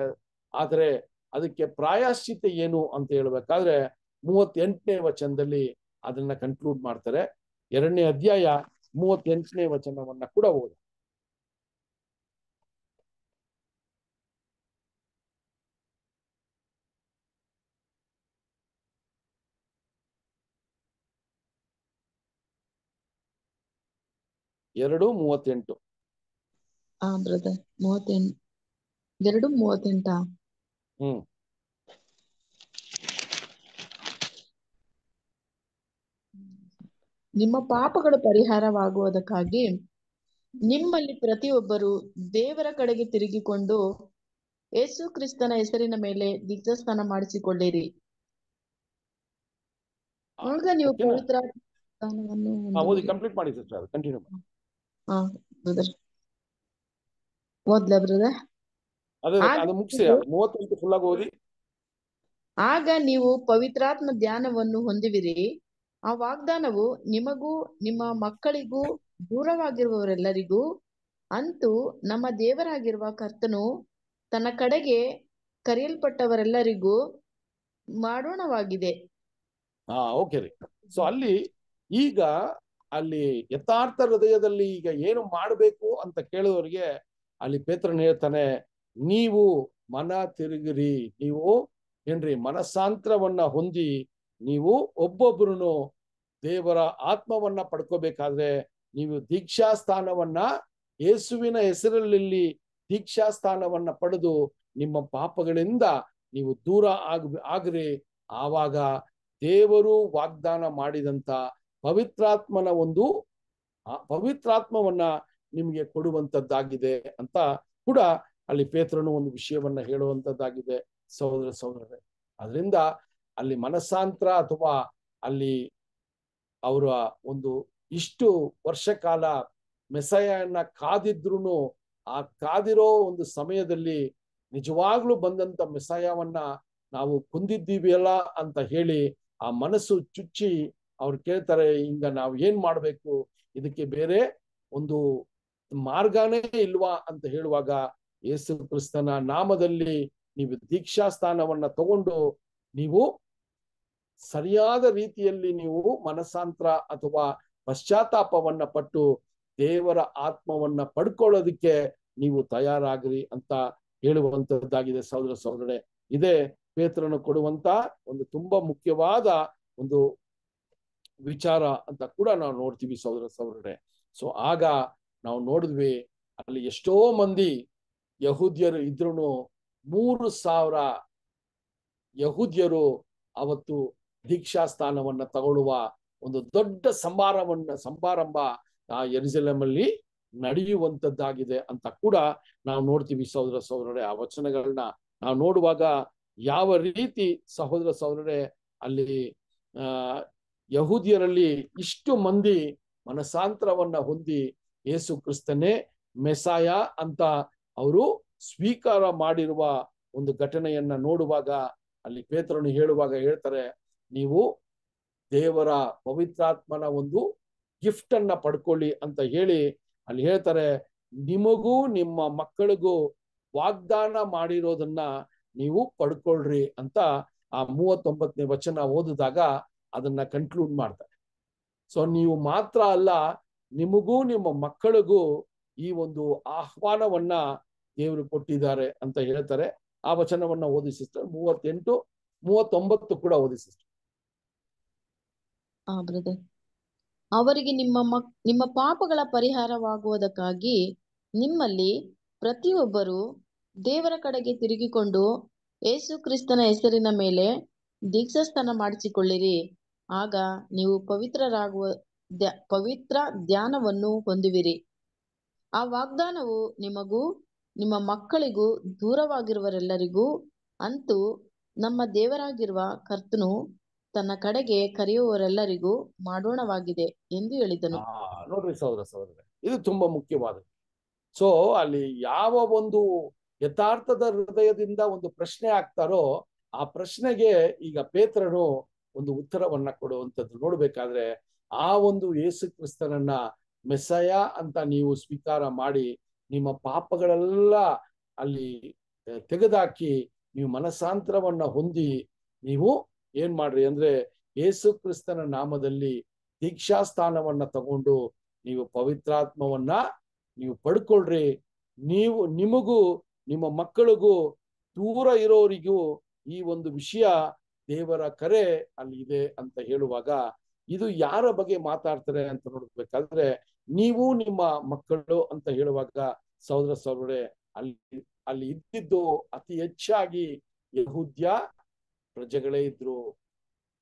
ಆದರೆ ಅದಕ್ಕೆ ಪ್ರಾಯಶ್ಚಿತ ಏನು ಅಂತ ಹೇಳ್ಬೇಕಾದ್ರೆ ಮೂವತ್ತೆಂಟನೇ ವಚನದಲ್ಲಿ ಅದನ್ನ ಕನ್ಕ್ಲೂಡ್ ಮಾಡ್ತಾರೆ ಎರಡನೇ ಅಧ್ಯಾಯ ಮೂವತ್ತೆಂಟನೇ ವಚನವನ್ನ ಕೂಡ ಓದ ಎರಡು ಮೂವತ್ತೆಂಟು ಎರಡು ಮೂವತ್ತೆಂಟ ನಿಮ್ಮ ಪಾಪಗಳು ಪರಿಹಾರವಾಗುವುದಕ್ಕಾಗಿ ನಿಮ್ಮಲ್ಲಿ ಪ್ರತಿಯೊಬ್ಬರು ದೇವರ ಕಡೆಗೆ ತಿರುಗಿಕೊಂಡು ಯೇಸು ಕ್ರಿಸ್ತನ ಹೆಸರಿನ ಮೇಲೆ ದಿಗ್ಧಸ್ಥಾನ ಮಾಡಿಸಿಕೊಳ್ಳಿರಿ ಆಗ ನೀವು ಪವಿತ್ರ ಹೌದು ಕಂಪ್ಲೀಟ್ ಮಾಡಿ ಸರ್ ಕಂಟಿನ್ಯೂ ಹಾ ಬ್ರದರ್ ಫುಲ್ ಆಗಿ ಆಗ ನೀವು ಪವಿತ್ರಾತ್ಮ ಧ್ಯಾನವನ್ನು ಹೊಂದುವಿರಿ ಆ ವಾಗ್ದಾನವು ನಿಮಗೂ ನಿಮ್ಮ ಮಕ್ಕಳಿಗೂ ದೂರವಾಗಿರುವವರೆಲ್ಲರಿಗೂ ಅಂತೂ ನಮ್ಮ ದೇವರಾಗಿರುವ ಕರ್ತನು ತನ್ನ ಕಡೆಗೆ ಕರೆಯಲ್ಪಟ್ಟವರೆಲ್ಲರಿಗೂ ಮಾಡೋಣವಾಗಿದೆ ಹಾ ಓಕೆ ಸೊ ಅಲ್ಲಿ ಈಗ ಅಲ್ಲಿ ಯಥಾರ್ಥ ಹೃದಯದಲ್ಲಿ ಈಗ ಏನು ಮಾಡಬೇಕು ಅಂತ ಕೇಳಿದವರಿಗೆ ಅಲ್ಲಿ ಪೇತ್ರನ್ ಹೇಳ್ತಾನೆ ನೀವು ಮನ ತಿರುಗಿರಿ ನೀವು ಏನ್ರಿ ಮನಸ್ಸಾಂತರವನ್ನ ಹೊಂದಿ ನೀವು ಒಬ್ಬೊಬ್ಬರು ದೇವರ ಆತ್ಮವನ್ನ ಪಡ್ಕೋಬೇಕಾದ್ರೆ ನೀವು ದೀಕ್ಷಾ ಸ್ಥಾನವನ್ನ ಯೇಸುವಿನ ಹೆಸರಲ್ಲಿ ದೀಕ್ಷಾ ಸ್ಥಾನವನ್ನ ಪಡೆದು ನಿಮ್ಮ ಪಾಪಗಳಿಂದ ನೀವು ದೂರ ಆಗ ಆಗ್ರಿ ಆವಾಗ ದೇವರು ವಾಗ್ದಾನ ಮಾಡಿದಂತ ಪವಿತ್ರಾತ್ಮನ ಒಂದು ಪವಿತ್ರಾತ್ಮವನ್ನ ನಿಮಗೆ ಕೊಡುವಂತದ್ದಾಗಿದೆ ಅಂತ ಕೂಡ ಅಲ್ಲಿ ಪೇತ್ರನು ಒಂದು ವಿಷಯವನ್ನ ಹೇಳುವಂತದ್ದಾಗಿದೆ ಸಹೋದರ ಸಹೋದರರೇ ಅದರಿಂದ ಅಲ್ಲಿ ಮನಸ್ಸಾಂತರ ಅಥವಾ ಅಲ್ಲಿ ಅವರ ಒಂದು ಇಷ್ಟು ವರ್ಷ ಕಾಲ ಮೆಸಯನ್ನ ಕಾದಿದ್ರು ಆ ಕಾದಿರೋ ಒಂದು ಸಮಯದಲ್ಲಿ ನಿಜವಾಗ್ಲೂ ಬಂದಂತ ಮೆಸಾಯವನ್ನ ನಾವು ಕುಂದಿದ್ದೀವಿ ಅಂತ ಹೇಳಿ ಆ ಮನಸ್ಸು ಚುಚ್ಚಿ ಅವ್ರು ಕೇಳ್ತಾರೆ ಹಿಂಗ ನಾವು ಏನ್ ಮಾಡ್ಬೇಕು ಇದಕ್ಕೆ ಬೇರೆ ಒಂದು ಮಾರ್ಗನೇ ಇಲ್ವಾ ಅಂತ ಹೇಳುವಾಗ ಯೇಸು ಕ್ರಿಸ್ತನ ನಾಮದಲ್ಲಿ ನೀವು ದೀಕ್ಷಾ ಸ್ಥಾನವನ್ನ ತಗೊಂಡು ನೀವು ಸರಿಯಾದ ರೀತಿಯಲ್ಲಿ ನೀವು ಮನಸಾಂತರ ಅಥವಾ ಪಶ್ಚಾತ್ತಾಪವನ್ನ ಪಟ್ಟು ದೇವರ ಆತ್ಮವನ್ನ ಪಡ್ಕೊಳ್ಳೋದಕ್ಕೆ ನೀವು ತಯಾರಾಗ್ರಿ ಅಂತ ಹೇಳುವಂತದ್ದಾಗಿದೆ ಸಹೋದರ ಸಹೋದರೇ ಇದೇ ಪೇತ್ರನು ಕೊಡುವಂತ ಒಂದು ತುಂಬಾ ಮುಖ್ಯವಾದ ಒಂದು ವಿಚಾರ ಅಂತ ಕೂಡ ನಾವು ನೋಡ್ತೀವಿ ಸಹೋದರ ಸಹೋದರರೇ ಸೊ ಆಗ ನಾವು ನೋಡಿದ್ವಿ ಅಲ್ಲಿ ಎಷ್ಟೋ ಮಂದಿ ಯಹೂದ್ಯರು ಇದ್ರು ಮೂರು ಸಾವಿರ ಯಹೂದ್ಯರು ಅವತ್ತು ದೀಕ್ಷಾ ಸ್ಥಾನವನ್ನ ತಗೊಳ್ಳುವ ಒಂದು ದೊಡ್ಡ ಸಂಭಾರವನ್ನ ಸಮಾರಂಭ ಆ ಎರಿಸಲಮಲ್ಲಿ ನಡೆಯುವಂತದ್ದಾಗಿದೆ ಅಂತ ಕೂಡ ನಾವು ನೋಡ್ತೀವಿ ಸಹೋದರ ಸಹೋದರರೇ ಆ ವಚನಗಳನ್ನ ನಾವು ನೋಡುವಾಗ ಯಾವ ರೀತಿ ಸಹೋದರ ಸಹೋದರರೇ ಅಲ್ಲಿ ಯಹೂದಿಯರಲ್ಲಿ ಇಷ್ಟು ಮಂದಿ ಮನಸಾಂತರವನ್ನ ಹೊಂದಿ ಯೇಸು ಕ್ರಿಸ್ತನೇ ಮೆಸಾಯ ಅಂತ ಅವರು ಸ್ವೀಕಾರ ಮಾಡಿರುವ ಒಂದು ಘಟನೆಯನ್ನ ನೋಡುವಾಗ ಅಲ್ಲಿ ಪೇತ್ರನು ಹೇಳುವಾಗ ಹೇಳ್ತಾರೆ ನೀವು ದೇವರ ಪವಿತ್ರಾತ್ಮನ ಒಂದು ಗಿಫ್ಟ್ ಅನ್ನ ಪಡ್ಕೊಳ್ಳಿ ಅಂತ ಹೇಳಿ ಅಲ್ಲಿ ಹೇಳ್ತಾರೆ ನಿಮಗೂ ನಿಮ್ಮ ಮಕ್ಕಳಿಗೂ ವಾಗ್ದಾನ ಮಾಡಿರೋದನ್ನ ನೀವು ಪಡ್ಕೊಳ್ರಿ ಅಂತ ಆ ಮೂವತ್ತೊಂಬತ್ತನೇ ವಚನ ಓದಿದಾಗ ಅದನ್ನ ಕನ್ಕ್ಲೂಡ್ ಮಾಡ್ತಾರೆ ಸೊ ನೀವು ಮಾತ್ರ ಅಲ್ಲ ನಿಮಗೂ ನಿಮ್ಮ ಮಕ್ಕಳಿಗೂ ಈ ಒಂದು ಆಹ್ವಾನವನ್ನ ದೇವರು ಕೊಟ್ಟಿದ್ದಾರೆ ಅಂತ ಹೇಳ್ತಾರೆ ಆ ವಚನವನ್ನ ಓದಿಸಿಸ್ತಾರೆ ಮೂವತ್ತೆಂಟು ಮೂವತ್ತೊಂಬತ್ತು ಕೂಡ ಓದಿಸಿಸ್ತಾರೆ ಅವರಿಗೆ ನಿಮ್ಮ ಮಕ್ ನಿಮ್ಮ ಪಾಪಗಳ ಪರಿಹಾರವಾಗುವುದಕ್ಕಾಗಿ ನಿಮ್ಮಲ್ಲಿ ಪ್ರತಿಯೊಬ್ಬರು ದೇವರ ಕಡೆಗೆ ತಿರುಗಿಕೊಂಡು ಯೇಸು ಕ್ರಿಸ್ತನ ಹೆಸರಿನ ಮೇಲೆ ದೀಕ್ಷಾಸ್ಥಾನ ಮಾಡಿಸಿಕೊಳ್ಳಿರಿ ಆಗ ನೀವು ಪವಿತ್ರರಾಗುವ ಪವಿತ್ರ ಧ್ಯಾನವನ್ನು ಹೊಂದುವಿರಿ ಆ ವಾಗ್ದಾನವು ನಿಮಗೂ ನಿಮ್ಮ ಮಕ್ಕಳಿಗೂ ದೂರವಾಗಿರುವರೆಲ್ಲರಿಗೂ ಅಂತೂ ನಮ್ಮ ದೇವರಾಗಿರುವ ಕರ್ತನು ತನ್ನ ಕಡೆಗೆ ಕರೆಯುವವರೆಲ್ಲರಿಗೂ ಮಾಡೋಣವಾಗಿದೆ ಎಂದು ಹೇಳಿದನು ನೋಡ್ರಿ ಸಹೋದರ ಸಹೋದರ ಇದು ತುಂಬಾ ಮುಖ್ಯವಾದ ಸೊ ಅಲ್ಲಿ ಯಾವ ಒಂದು ಯಥಾರ್ಥದ ಹೃದಯದಿಂದ ಒಂದು ಪ್ರಶ್ನೆ ಆಗ್ತಾರೋ ಆ ಪ್ರಶ್ನೆಗೆ ಈಗ ಪೇತ್ರರು ಒಂದು ಉತ್ತರವನ್ನ ಕೊಡುವಂಥದ್ದು ನೋಡ್ಬೇಕಾದ್ರೆ ಆ ಒಂದು ಯೇಸು ಕ್ರಿಸ್ತನನ್ನ ಮೆಸಯ ಅಂತ ನೀವು ಸ್ವೀಕಾರ ಮಾಡಿ ನಿಮ್ಮ ಪಾಪಗಳೆಲ್ಲ ಅಲ್ಲಿ ತೆಗೆದಾಕಿ ನೀವು ಮನಸಾಂತರವನ್ನ ಹೊಂದಿ ನೀವು ಏನ್ ಮಾಡ್ರಿ ಅಂದ್ರೆ ಯೇಸು ಕ್ರಿಸ್ತನ ನಾಮದಲ್ಲಿ ದೀಕ್ಷಾಸ್ಥಾನವನ್ನ ತಗೊಂಡು ನೀವು ಪವಿತ್ರಾತ್ಮವನ್ನ ನೀವು ಪಡ್ಕೊಳ್ರಿ ನೀವು ನಿಮಗೂ ನಿಮ್ಮ ಮಕ್ಕಳಿಗೂ ದೂರ ಇರೋರಿಗೂ ಈ ಒಂದು ವಿಷಯ ದೇವರ ಕರೆ ಅಲ್ಲಿ ಇದೆ ಅಂತ ಹೇಳುವಾಗ ಇದು ಯಾರ ಬಗ್ಗೆ ಮಾತಾಡ್ತಾರೆ ಅಂತ ನೋಡ್ಬೇಕಾದ್ರೆ ನೀವು ನಿಮ್ಮ ಮಕ್ಕಳು ಅಂತ ಹೇಳುವಾಗ ಸಹೋದರ ಸಹೋದರೇ ಅಲ್ಲಿ ಅಲ್ಲಿ ಇದ್ದಿದ್ದು ಅತಿ ಹೆಚ್ಚಾಗಿ ಯಹುದ್ಯ ಪ್ರಜೆಗಳೇ ಇದ್ರು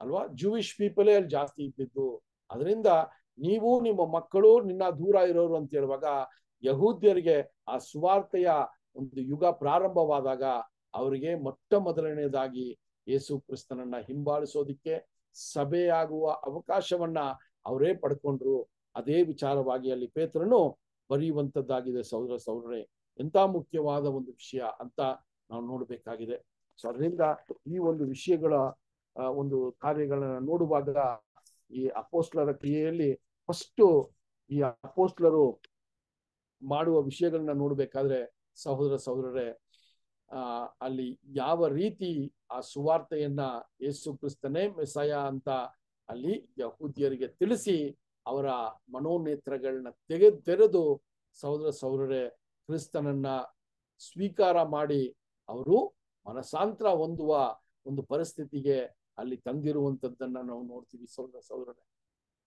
ಅಲ್ವಾ ಜೂವಿಶ್ ಪೀಪಲೇ ಅಲ್ಲಿ ಜಾಸ್ತಿ ಇದ್ದಿದ್ದು ಅದರಿಂದ ನೀವು ನಿಮ್ಮ ಮಕ್ಕಳು ನಿನ್ನ ದೂರ ಇರೋರು ಅಂತ ಹೇಳುವಾಗ ಯಹೂದ್ಯರಿಗೆ ಆ ಸುವಾರ್ತೆಯ ಒಂದು ಯುಗ ಪ್ರಾರಂಭವಾದಾಗ ಅವರಿಗೆ ಮೊಟ್ಟ ಮೊದಲನೇದಾಗಿ ಯೇಸು ಕ್ರಿಸ್ತನನ್ನ ಹಿಂಬಾಲಿಸೋದಿಕ್ಕೆ ಸಭೆಯಾಗುವ ಅವಕಾಶವನ್ನ ಅವರೇ ಪಡ್ಕೊಂಡ್ರು ಅದೇ ವಿಚಾರವಾಗಿ ಅಲ್ಲಿ ಪೇತ್ರನು ಬರೆಯುವಂಥದ್ದಾಗಿದೆ ಸೌರ ಸೌರರೇ ಎಂತ ಮುಖ್ಯವಾದ ಒಂದು ವಿಷಯ ಅಂತ ನಾವು ನೋಡಬೇಕಾಗಿದೆ ಸೊ ಅದರಿಂದ ಈ ಒಂದು ವಿಷಯಗಳ ಒಂದು ಕಾರ್ಯಗಳನ್ನ ನೋಡುವಾಗ ಈ ಅಪೋಸ್ಲರ ಕ್ರಿಯೆಯಲ್ಲಿ ಫಸ್ಟು ಈ ಅಪೋಸ್ಲರು ಮಾಡುವ ವಿಷಯಗಳನ್ನ ನೋಡಬೇಕಾದ್ರೆ ಸಹೋದರ ಸಹೋದರರೇ ಅಲ್ಲಿ ಯಾವ ರೀತಿ ಆ ಸುವಾರ್ತೆಯನ್ನ ಯೇಸು ಕ್ರಿಸ್ತನೇ ಮೆಸಯ ಅಂತ ಅಲ್ಲಿ ಯಹೂದಿಯರಿಗೆ ತಿಳಿಸಿ ಅವರ ಮನೋನೇತ್ರಗಳನ್ನ ತೆಗೆ ತೆರೆದು ಸಹೋದರ ಸಹೋದರರೇ ಕ್ರಿಸ್ತನನ್ನ ಸ್ವೀಕಾರ ಮಾಡಿ ಅವರು ಮನಸಾಂತರ ಹೊಂದುವ ಒಂದು ಪರಿಸ್ಥಿತಿಗೆ ಅಲ್ಲಿ ತಂದಿರುವಂತದ್ದನ್ನ ನಾವು ನೋಡ್ತೀವಿ ಸಹೋದರ ಸೌರರೆ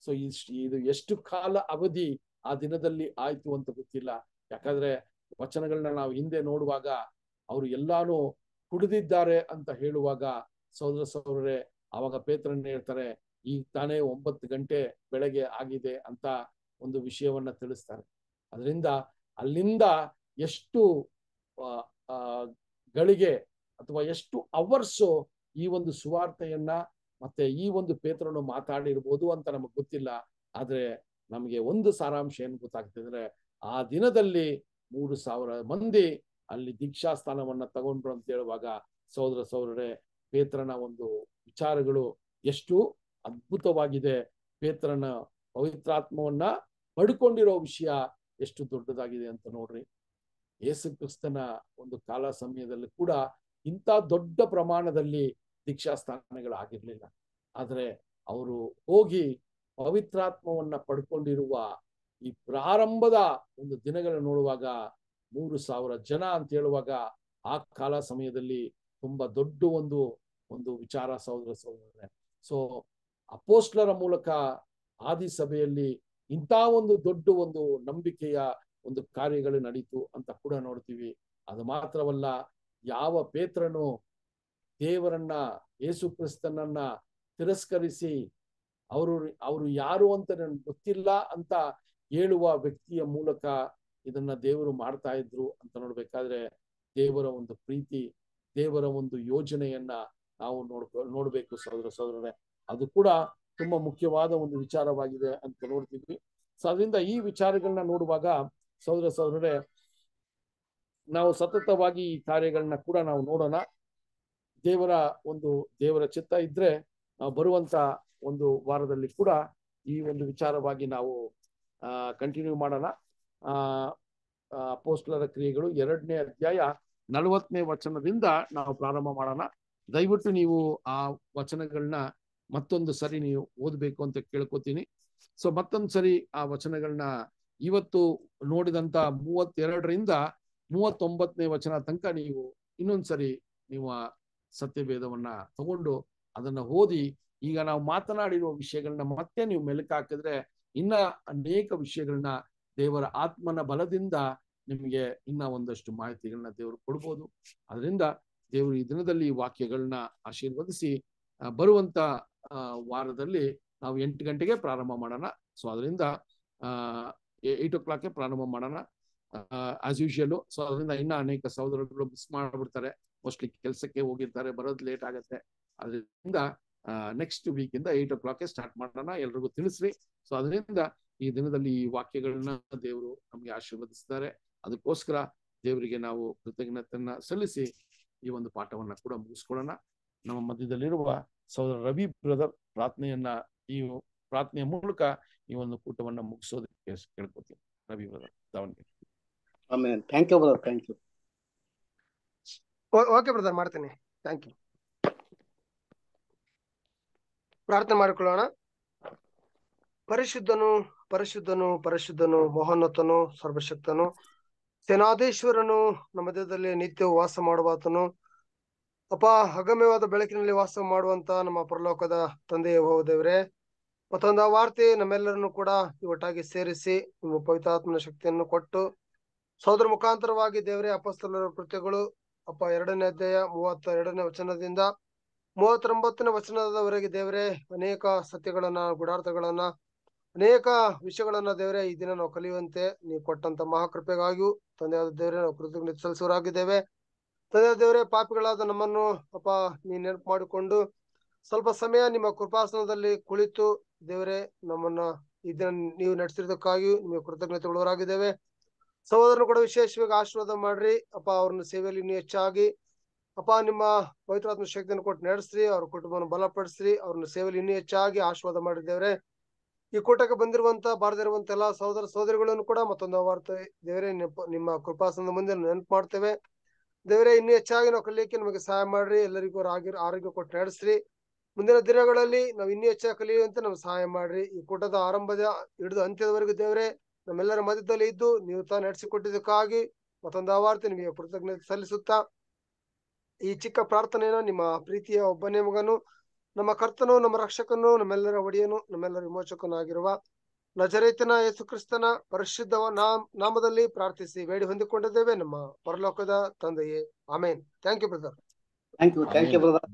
ಸೊ ಇದು ಎಷ್ಟು ಕಾಲ ಅವಧಿ ಆ ದಿನದಲ್ಲಿ ಆಯ್ತು ಅಂತ ಗೊತ್ತಿಲ್ಲ ಯಾಕಂದ್ರೆ ವಚನಗಳನ್ನ ನಾವು ಹಿಂದೆ ನೋಡುವಾಗ ಅವರು ಎಲ್ಲಾನು ಕುಡಿದಿದ್ದಾರೆ ಅಂತ ಹೇಳುವಾಗ ಸಹೋದರ ಸಹೋದರೇ ಅವಾಗ ಪೇತ್ರನ್ನ ಹೇಳ್ತಾರೆ ಈಗ ತಾನೇ ಒಂಬತ್ತು ಗಂಟೆ ಬೆಳಗ್ಗೆ ಆಗಿದೆ ಅಂತ ಒಂದು ವಿಷಯವನ್ನ ತಿಳಿಸ್ತಾರೆ ಅದರಿಂದ ಅಲ್ಲಿಂದ ಎಷ್ಟು ಗಳಿಗೆ ಅಥವಾ ಎಷ್ಟು ಅವರ್ಸು ಈ ಒಂದು ಸುವಾರ್ತೆಯನ್ನ ಮತ್ತೆ ಈ ಒಂದು ಪೇತ್ರನು ಮಾತಾಡಿರ್ಬೋದು ಅಂತ ನಮಗೆ ಗೊತ್ತಿಲ್ಲ ಆದರೆ ನಮಗೆ ಒಂದು ಸಾರಾಂಶ ಏನ್ ಗೊತ್ತಾಗ್ತಿದ್ರೆ ಆ ದಿನದಲ್ಲಿ ಮೂರು ಸಾವಿರ ಮಂದಿ ಅಲ್ಲಿ ದೀಕ್ಷಾ ಸ್ಥಾನವನ್ನ ತಗೊಂಡ್ರು ಅಂತ ಹೇಳುವಾಗ ಸಹೋದರ ಸಹೋದರೇ ಪೇತ್ರನ ಒಂದು ವಿಚಾರಗಳು ಎಷ್ಟು ಅದ್ಭುತವಾಗಿದೆ ಪೇತ್ರನ ಪವಿತ್ರಾತ್ಮವನ್ನ ಪಡ್ಕೊಂಡಿರೋ ವಿಷಯ ಎಷ್ಟು ದೊಡ್ಡದಾಗಿದೆ ಅಂತ ನೋಡ್ರಿ ಯೇಸು ಕ್ರಿಸ್ತನ ಒಂದು ಕಾಲ ಸಮಯದಲ್ಲಿ ಕೂಡ ಇಂಥ ದೊಡ್ಡ ಪ್ರಮಾಣದಲ್ಲಿ ದೀಕ್ಷಾ ಸ್ಥಾನಗಳಾಗಿರ್ಲಿಲ್ಲ ಆದರೆ ಅವರು ಹೋಗಿ ಪವಿತ್ರಾತ್ಮವನ್ನ ಪಡ್ಕೊಂಡಿರುವ ಈ ಪ್ರಾರಂಭದ ಒಂದು ದಿನಗಳನ್ನು ನೋಡುವಾಗ ಮೂರು ಸಾವಿರ ಜನ ಅಂತ ಹೇಳುವಾಗ ಆ ಕಾಲ ಸಮಯದಲ್ಲಿ ತುಂಬಾ ದೊಡ್ಡ ಒಂದು ಒಂದು ವಿಚಾರ ಸಹೋದರ ಸಹೋದರ ಸೊ ಅಪೋಸ್ಟ್ಲರ ಮೂಲಕ ಆದಿ ಸಭೆಯಲ್ಲಿ ಇಂಥ ಒಂದು ದೊಡ್ಡ ಒಂದು ನಂಬಿಕೆಯ ಒಂದು ಕಾರ್ಯಗಳು ನಡೀತು ಅಂತ ಕೂಡ ನೋಡ್ತೀವಿ ಅದು ಮಾತ್ರವಲ್ಲ ಯಾವ ಪೇತ್ರನು ದೇವರನ್ನ ಯೇಸು ಕ್ರಿಸ್ತನನ್ನ ತಿರಸ್ಕರಿಸಿ ಅವರು ಅವರು ಯಾರು ಅಂತ ನನಗೆ ಗೊತ್ತಿಲ್ಲ ಅಂತ ಹೇಳುವ ವ್ಯಕ್ತಿಯ ಮೂಲಕ ಇದನ್ನ ದೇವರು ಮಾಡ್ತಾ ಇದ್ರು ಅಂತ ನೋಡ್ಬೇಕಾದ್ರೆ ದೇವರ ಒಂದು ಪ್ರೀತಿ ದೇವರ ಒಂದು ಯೋಜನೆಯನ್ನ ನಾವು ನೋಡ್ಕೊ ನೋಡ್ಬೇಕು ಸಹೋದರ ಸಹೋದರನೇ ಅದು ಕೂಡ ತುಂಬಾ ಮುಖ್ಯವಾದ ಒಂದು ವಿಚಾರವಾಗಿದೆ ಅಂತ ನೋಡ್ತಿದ್ವಿ ಸೊ ಅದರಿಂದ ಈ ವಿಚಾರಗಳನ್ನ ನೋಡುವಾಗ ಸಹೋದರ ಸಹೋದರರೇ ನಾವು ಸತತವಾಗಿ ಈ ಕಾರ್ಯಗಳನ್ನ ಕೂಡ ನಾವು ನೋಡೋಣ ದೇವರ ಒಂದು ದೇವರ ಚಿತ್ತ ಇದ್ರೆ ಬರುವಂತ ಒಂದು ವಾರದಲ್ಲಿ ಕೂಡ ಈ ಒಂದು ವಿಚಾರವಾಗಿ ನಾವು ಕಂಟಿನ್ಯೂ ಮಾಡೋಣ ಆ ಕ್ರಿಯೆಗಳು ಎರಡನೇ ಅಧ್ಯಾಯ ನಲವತ್ತನೇ ವಚನದಿಂದ ನಾವು ಪ್ರಾರಂಭ ಮಾಡೋಣ ದಯವಿಟ್ಟು ನೀವು ಆ ವಚನಗಳನ್ನ ಮತ್ತೊಂದು ಸರಿ ನೀವು ಓದಬೇಕು ಅಂತ ಕೇಳ್ಕೊತೀನಿ ಸೊ ಮತ್ತೊಂದು ಸರಿ ಆ ವಚನಗಳನ್ನ ಇವತ್ತು ನೋಡಿದಂತ ಮೂವತ್ತೆರಡರಿಂದ ಮೂವತ್ತೊಂಬತ್ತನೇ ವಚನ ತನಕ ನೀವು ಇನ್ನೊಂದ್ಸರಿ ನೀವು ಆ ಸತ್ಯಭೇದವನ್ನ ತಗೊಂಡು ಅದನ್ನ ಓದಿ ಈಗ ನಾವು ಮಾತನಾಡಿರುವ ವಿಷಯಗಳನ್ನ ಮತ್ತೆ ನೀವು ಮೆಲುಕು ಹಾಕಿದ್ರೆ ಇನ್ನ ಅನೇಕ ವಿಷಯಗಳನ್ನ ದೇವರ ಆತ್ಮನ ಬಲದಿಂದ ನಿಮಗೆ ಇನ್ನ ಒಂದಷ್ಟು ಮಾಹಿತಿಗಳನ್ನ ದೇವರು ಕೊಡ್ಬೋದು ಅದರಿಂದ ದೇವರು ಈ ದಿನದಲ್ಲಿ ವಾಕ್ಯಗಳನ್ನ ಆಶೀರ್ವದಿಸಿ ಬರುವಂತ ವಾರದಲ್ಲಿ ನಾವು ಎಂಟು ಗಂಟೆಗೆ ಪ್ರಾರಂಭ ಮಾಡೋಣ ಸೊ ಅದರಿಂದ ಏಟ್ ಓ ಕ್ಲಾಕ್ಗೆ ಪ್ರಾರಂಭ ಮಾಡೋಣ ಆಸ್ ಯೂಶಲು ಸೊ ಅದರಿಂದ ಇನ್ನ ಅನೇಕ ಸಹೋದರಗಳು ಮಿಸ್ ಮಾಡ್ಬಿಡ್ತಾರೆ ಮೋಸ್ಟ್ಲಿ ಕೆಲಸಕ್ಕೆ ಹೋಗಿರ್ತಾರೆ ಬರೋದು ಲೇಟ್ ಆಗುತ್ತೆ ಅದರಿಂದ ನೆಕ್ಸ್ಟ್ ವೀಕಿಂದ ಇಂದ ಏಟ್ ಓ ಕ್ಲಾಕ್ಗೆ ಸ್ಟಾರ್ಟ್ ಮಾಡೋಣ ಎಲ್ರಿಗೂ ತಿಳಿಸ್ರಿ ಸೊ ಅದರಿಂದ ಈ ದಿನದಲ್ಲಿ ಈ ವಾಕ್ಯಗಳನ್ನ ದೇವರು ನಮ್ಗೆ ಆಶೀರ್ವದಿಸ್ತಾರೆ ಅದಕ್ಕೋಸ್ಕರ ದೇವರಿಗೆ ನಾವು ಕೃತಜ್ಞತೆಯನ್ನ ಸಲ್ಲಿಸಿ ಈ ಒಂದು ಪಾಠವನ್ನ ಕೂಡ ಮುಗಿಸ್ಕೊಳ್ಳೋಣ ನಮ್ಮ ಮಧ್ಯದಲ್ಲಿರುವ ಸಹೋದರ ರವಿ ಬ್ರದರ್ ಪ್ರಾರ್ಥನೆಯನ್ನ ಈ ಪ್ರಾರ್ಥನೆಯ ಮೂಲಕ ಈ ಒಂದು ಕೂಟವನ್ನ ಮುಗಿಸೋದಕ್ಕೆ ಕೇಳ್ಕೊತೀನಿ Ravi brother Davanagere you you okay brother ಮಾಡ್ತೇನೆ ಥ್ಯಾಂಕ್ ಯು ಪ್ರಾರ್ಥನೆ ಮಾಡಿಕೊಳ್ಳೋಣ ಪರಿಶುದ್ಧನು ಪರಿಶುದ್ಧನು ಪರಿಶುದ್ಧನು ಮಹೋನ್ನತನು ಸರ್ವಶಕ್ತನು ಸೇನಾಧೀಶ್ವರನು ನಮ್ಮ ದೇಹದಲ್ಲಿ ನಿತ್ಯ ವಾಸ ಮಾಡುವಾತನು ಅಪ್ಪ ಅಗಮ್ಯವಾದ ಬೆಳಕಿನಲ್ಲಿ ವಾಸ ಮಾಡುವಂತ ನಮ್ಮ ಪರಲೋಕದ ತಂದೆಯ ಹೋದೇವ್ರೆ ಮತ್ತೊಂದು ವಾರ್ತೆ ನಮ್ಮೆಲ್ಲರನ್ನು ಕೂಡ ಒಟ್ಟಾಗಿ ಸೇರಿಸಿ ನಿಮ್ಮ ಪವಿತ್ರಾತ್ಮನ ಶಕ್ತಿಯನ್ನು ಕೊಟ್ಟು ಸೋದರ ಮುಖಾಂತರವಾಗಿ ದೇವರೇ ಅಪಸ್ತಲರ ಕೃತ್ಯಗಳು ಅಪ್ಪ ಎರಡನೇ ಅಧ್ಯಾಯ ಮೂವತ್ತ ಎರಡನೇ ವಚನದಿಂದ ಮೂವತ್ತೊಂಬತ್ತನೇ ವಚನದವರೆಗೆ ದೇವರೇ ಅನೇಕ ಸತ್ಯಗಳನ್ನ ಗುಡಾರ್ಥಗಳನ್ನ ಅನೇಕ ವಿಷಯಗಳನ್ನ ದೇವರೇ ಈ ದಿನ ನಾವು ಕಲಿಯುವಂತೆ ನೀವು ಕೊಟ್ಟಂತ ಮಹಾಕೃಪೆಗಾಗಿಯೂ ತಂದೆಯಾದ ದೇವರೇ ನಾವು ಕೃತಜ್ಞತೆ ಸಲ್ಲಿಸೋರಾಗಿದ್ದೇವೆ ತಂದೆಯ ದೇವರೇ ಪಾಪಿಗಳಾದ ನಮ್ಮನ್ನು ಅಪ್ಪ ನೀ ನೆನಪು ಮಾಡಿಕೊಂಡು ಸ್ವಲ್ಪ ಸಮಯ ನಿಮ್ಮ ಕೃಪಾಸನದಲ್ಲಿ ಕುಳಿತು ದೇವರೇ ನಮ್ಮನ್ನ ಈ ದಿನ ನೀವು ನಡೆಸಿರೋದಕ್ಕಾಗಿಯೂ ನಿಮಗೆ ಕೃತಜ್ಞತೆಗಳವರಾಗಿದ್ದೇವೆ ಸಹೋದರನು ಕೂಡ ವಿಶೇಷವಾಗಿ ಆಶೀರ್ವಾದ ಮಾಡ್ರಿ ಅಪ್ಪ ಅವ್ರನ್ನ ಸೇವೆಯಲ್ಲಿ ಇನ್ನೂ ಹೆಚ್ಚಾಗಿ ಅಪ್ಪ ನಿಮ್ಮ ಪವಿತ್ರಾತ್ಮ ಶಕ್ತಿಯನ್ನು ಕೊಟ್ಟು ನಡೆಸ್ರಿ ಅವ್ರ ಕುಟುಂಬವನ್ನು ಬಲಪಡಿಸ್ರಿ ಅವ್ರನ್ನ ಸೇವೆಯಲ್ಲಿ ಇನ್ನೂ ಹೆಚ್ಚಾಗಿ ಆಶೀರ್ವಾದ ಮಾಡಿದ್ದೇವ್ರೆ ಈ ಕೂಟಕ್ಕೆ ಬಂದಿರುವಂತ ಬಾರದಿರುವಂತ ಎಲ್ಲಾ ಸಹೋದರ ಸಹೋದರಿಗಳನ್ನು ಕೂಡ ಮತ್ತೊಂದು ವಾರ್ತೆ ದೇವರೇ ನಿಮ್ಮ ಕೃಪಾಸನದ ಮುಂದೆ ನೆನಪು ಮಾಡ್ತೇವೆ ದೇವರೇ ಇನ್ನೂ ಹೆಚ್ಚಾಗಿ ನಾವು ಕಲಿಯಕ್ಕೆ ನಮಗೆ ಸಹಾಯ ಮಾಡ್ರಿ ಎಲ್ಲರಿಗೂ ಆಗಿರೋ ಆರೋಗ್ಯ ಕೊಟ್ಟು ನಡೆಸ್ರಿ ಮುಂದಿನ ದಿನಗಳಲ್ಲಿ ನಾವು ಇನ್ನೂ ಹೆಚ್ಚಾಗಿ ಕಲಿಯುವಂತೆ ನಮ್ಗೆ ಸಹಾಯ ಮಾಡ್ರಿ ಈ ಕೂಟದ ಆರಂಭದ ಹಿಡಿದು ಅಂತ್ಯದವರೆಗೂ ದೇವರೇ ನಮ್ಮೆಲ್ಲರ ಮಧ್ಯದಲ್ಲಿ ಇದ್ದು ನೀವು ತಾ ನಡೆಸಿಕೊಟ್ಟಿದ್ದಕ್ಕಾಗಿ ಮತ್ತೊಂದು ವಾರ್ತೆ ನಿಮಗೆ ಕೃತಜ್ಞತೆ ಸಲ್ಲಿಸುತ್ತಾ ಈ ಚಿಕ್ಕ ಪ್ರಾರ್ಥನೆಯನ್ನು ನಿಮ್ಮ ಪ್ರೀತಿಯ ಒಬ್ಬನೇ ಮಗನು ನಮ್ಮ ಕರ್ತನು ನಮ್ಮ ರಕ್ಷಕನು ನಮ್ಮೆಲ್ಲರ ಒಡೆಯನು ನಮ್ಮೆಲ್ಲರ ವಿಮೋಚಕನೂ ಆಗಿರುವ ನಜರೇತನ ಯೇಸು ಕ್ರಿಸ್ತನ ಪರಿಶುದ್ಧವ ನಾಮದಲ್ಲಿ ಪ್ರಾರ್ಥಿಸಿ ಬೇಡಿ ಹೊಂದಿಕೊಂಡಿದ್ದೇವೆ ನಮ್ಮ ಪರಲೋಕದ ತಂದೆಯೇ amen thank you brother thank you thank you brother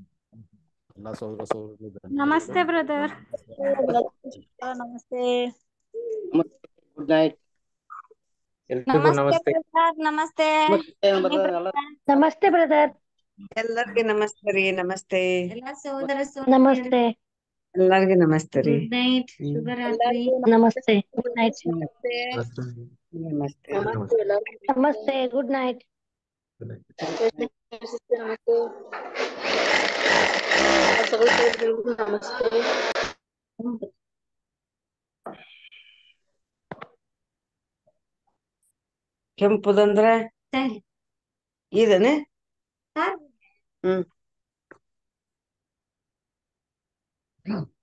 namaste brother namaste good night namaste namaste ನಮಸ್ತೆ ಬ್ರದರ್ ಎಲ್ಲರಿಗೆ ನಮಸ್ತೆ ರೀ ನಮಸ್ತೆ ಎಲ್ಲಾ ನಮಸ್ತೆ ಎಲ್ಲರಿಗೆ ನಮಸ್ತೆ ನೈಟ್ ನಮಸ್ತೆ ಗುಡ್ ನೈಟ್ ನಮಸ್ತೆ ನಮಸ್ತೆ ಗುಡ್ ನೈಟ್ ಕೆಂಪುದಂದ್ರ うん。うん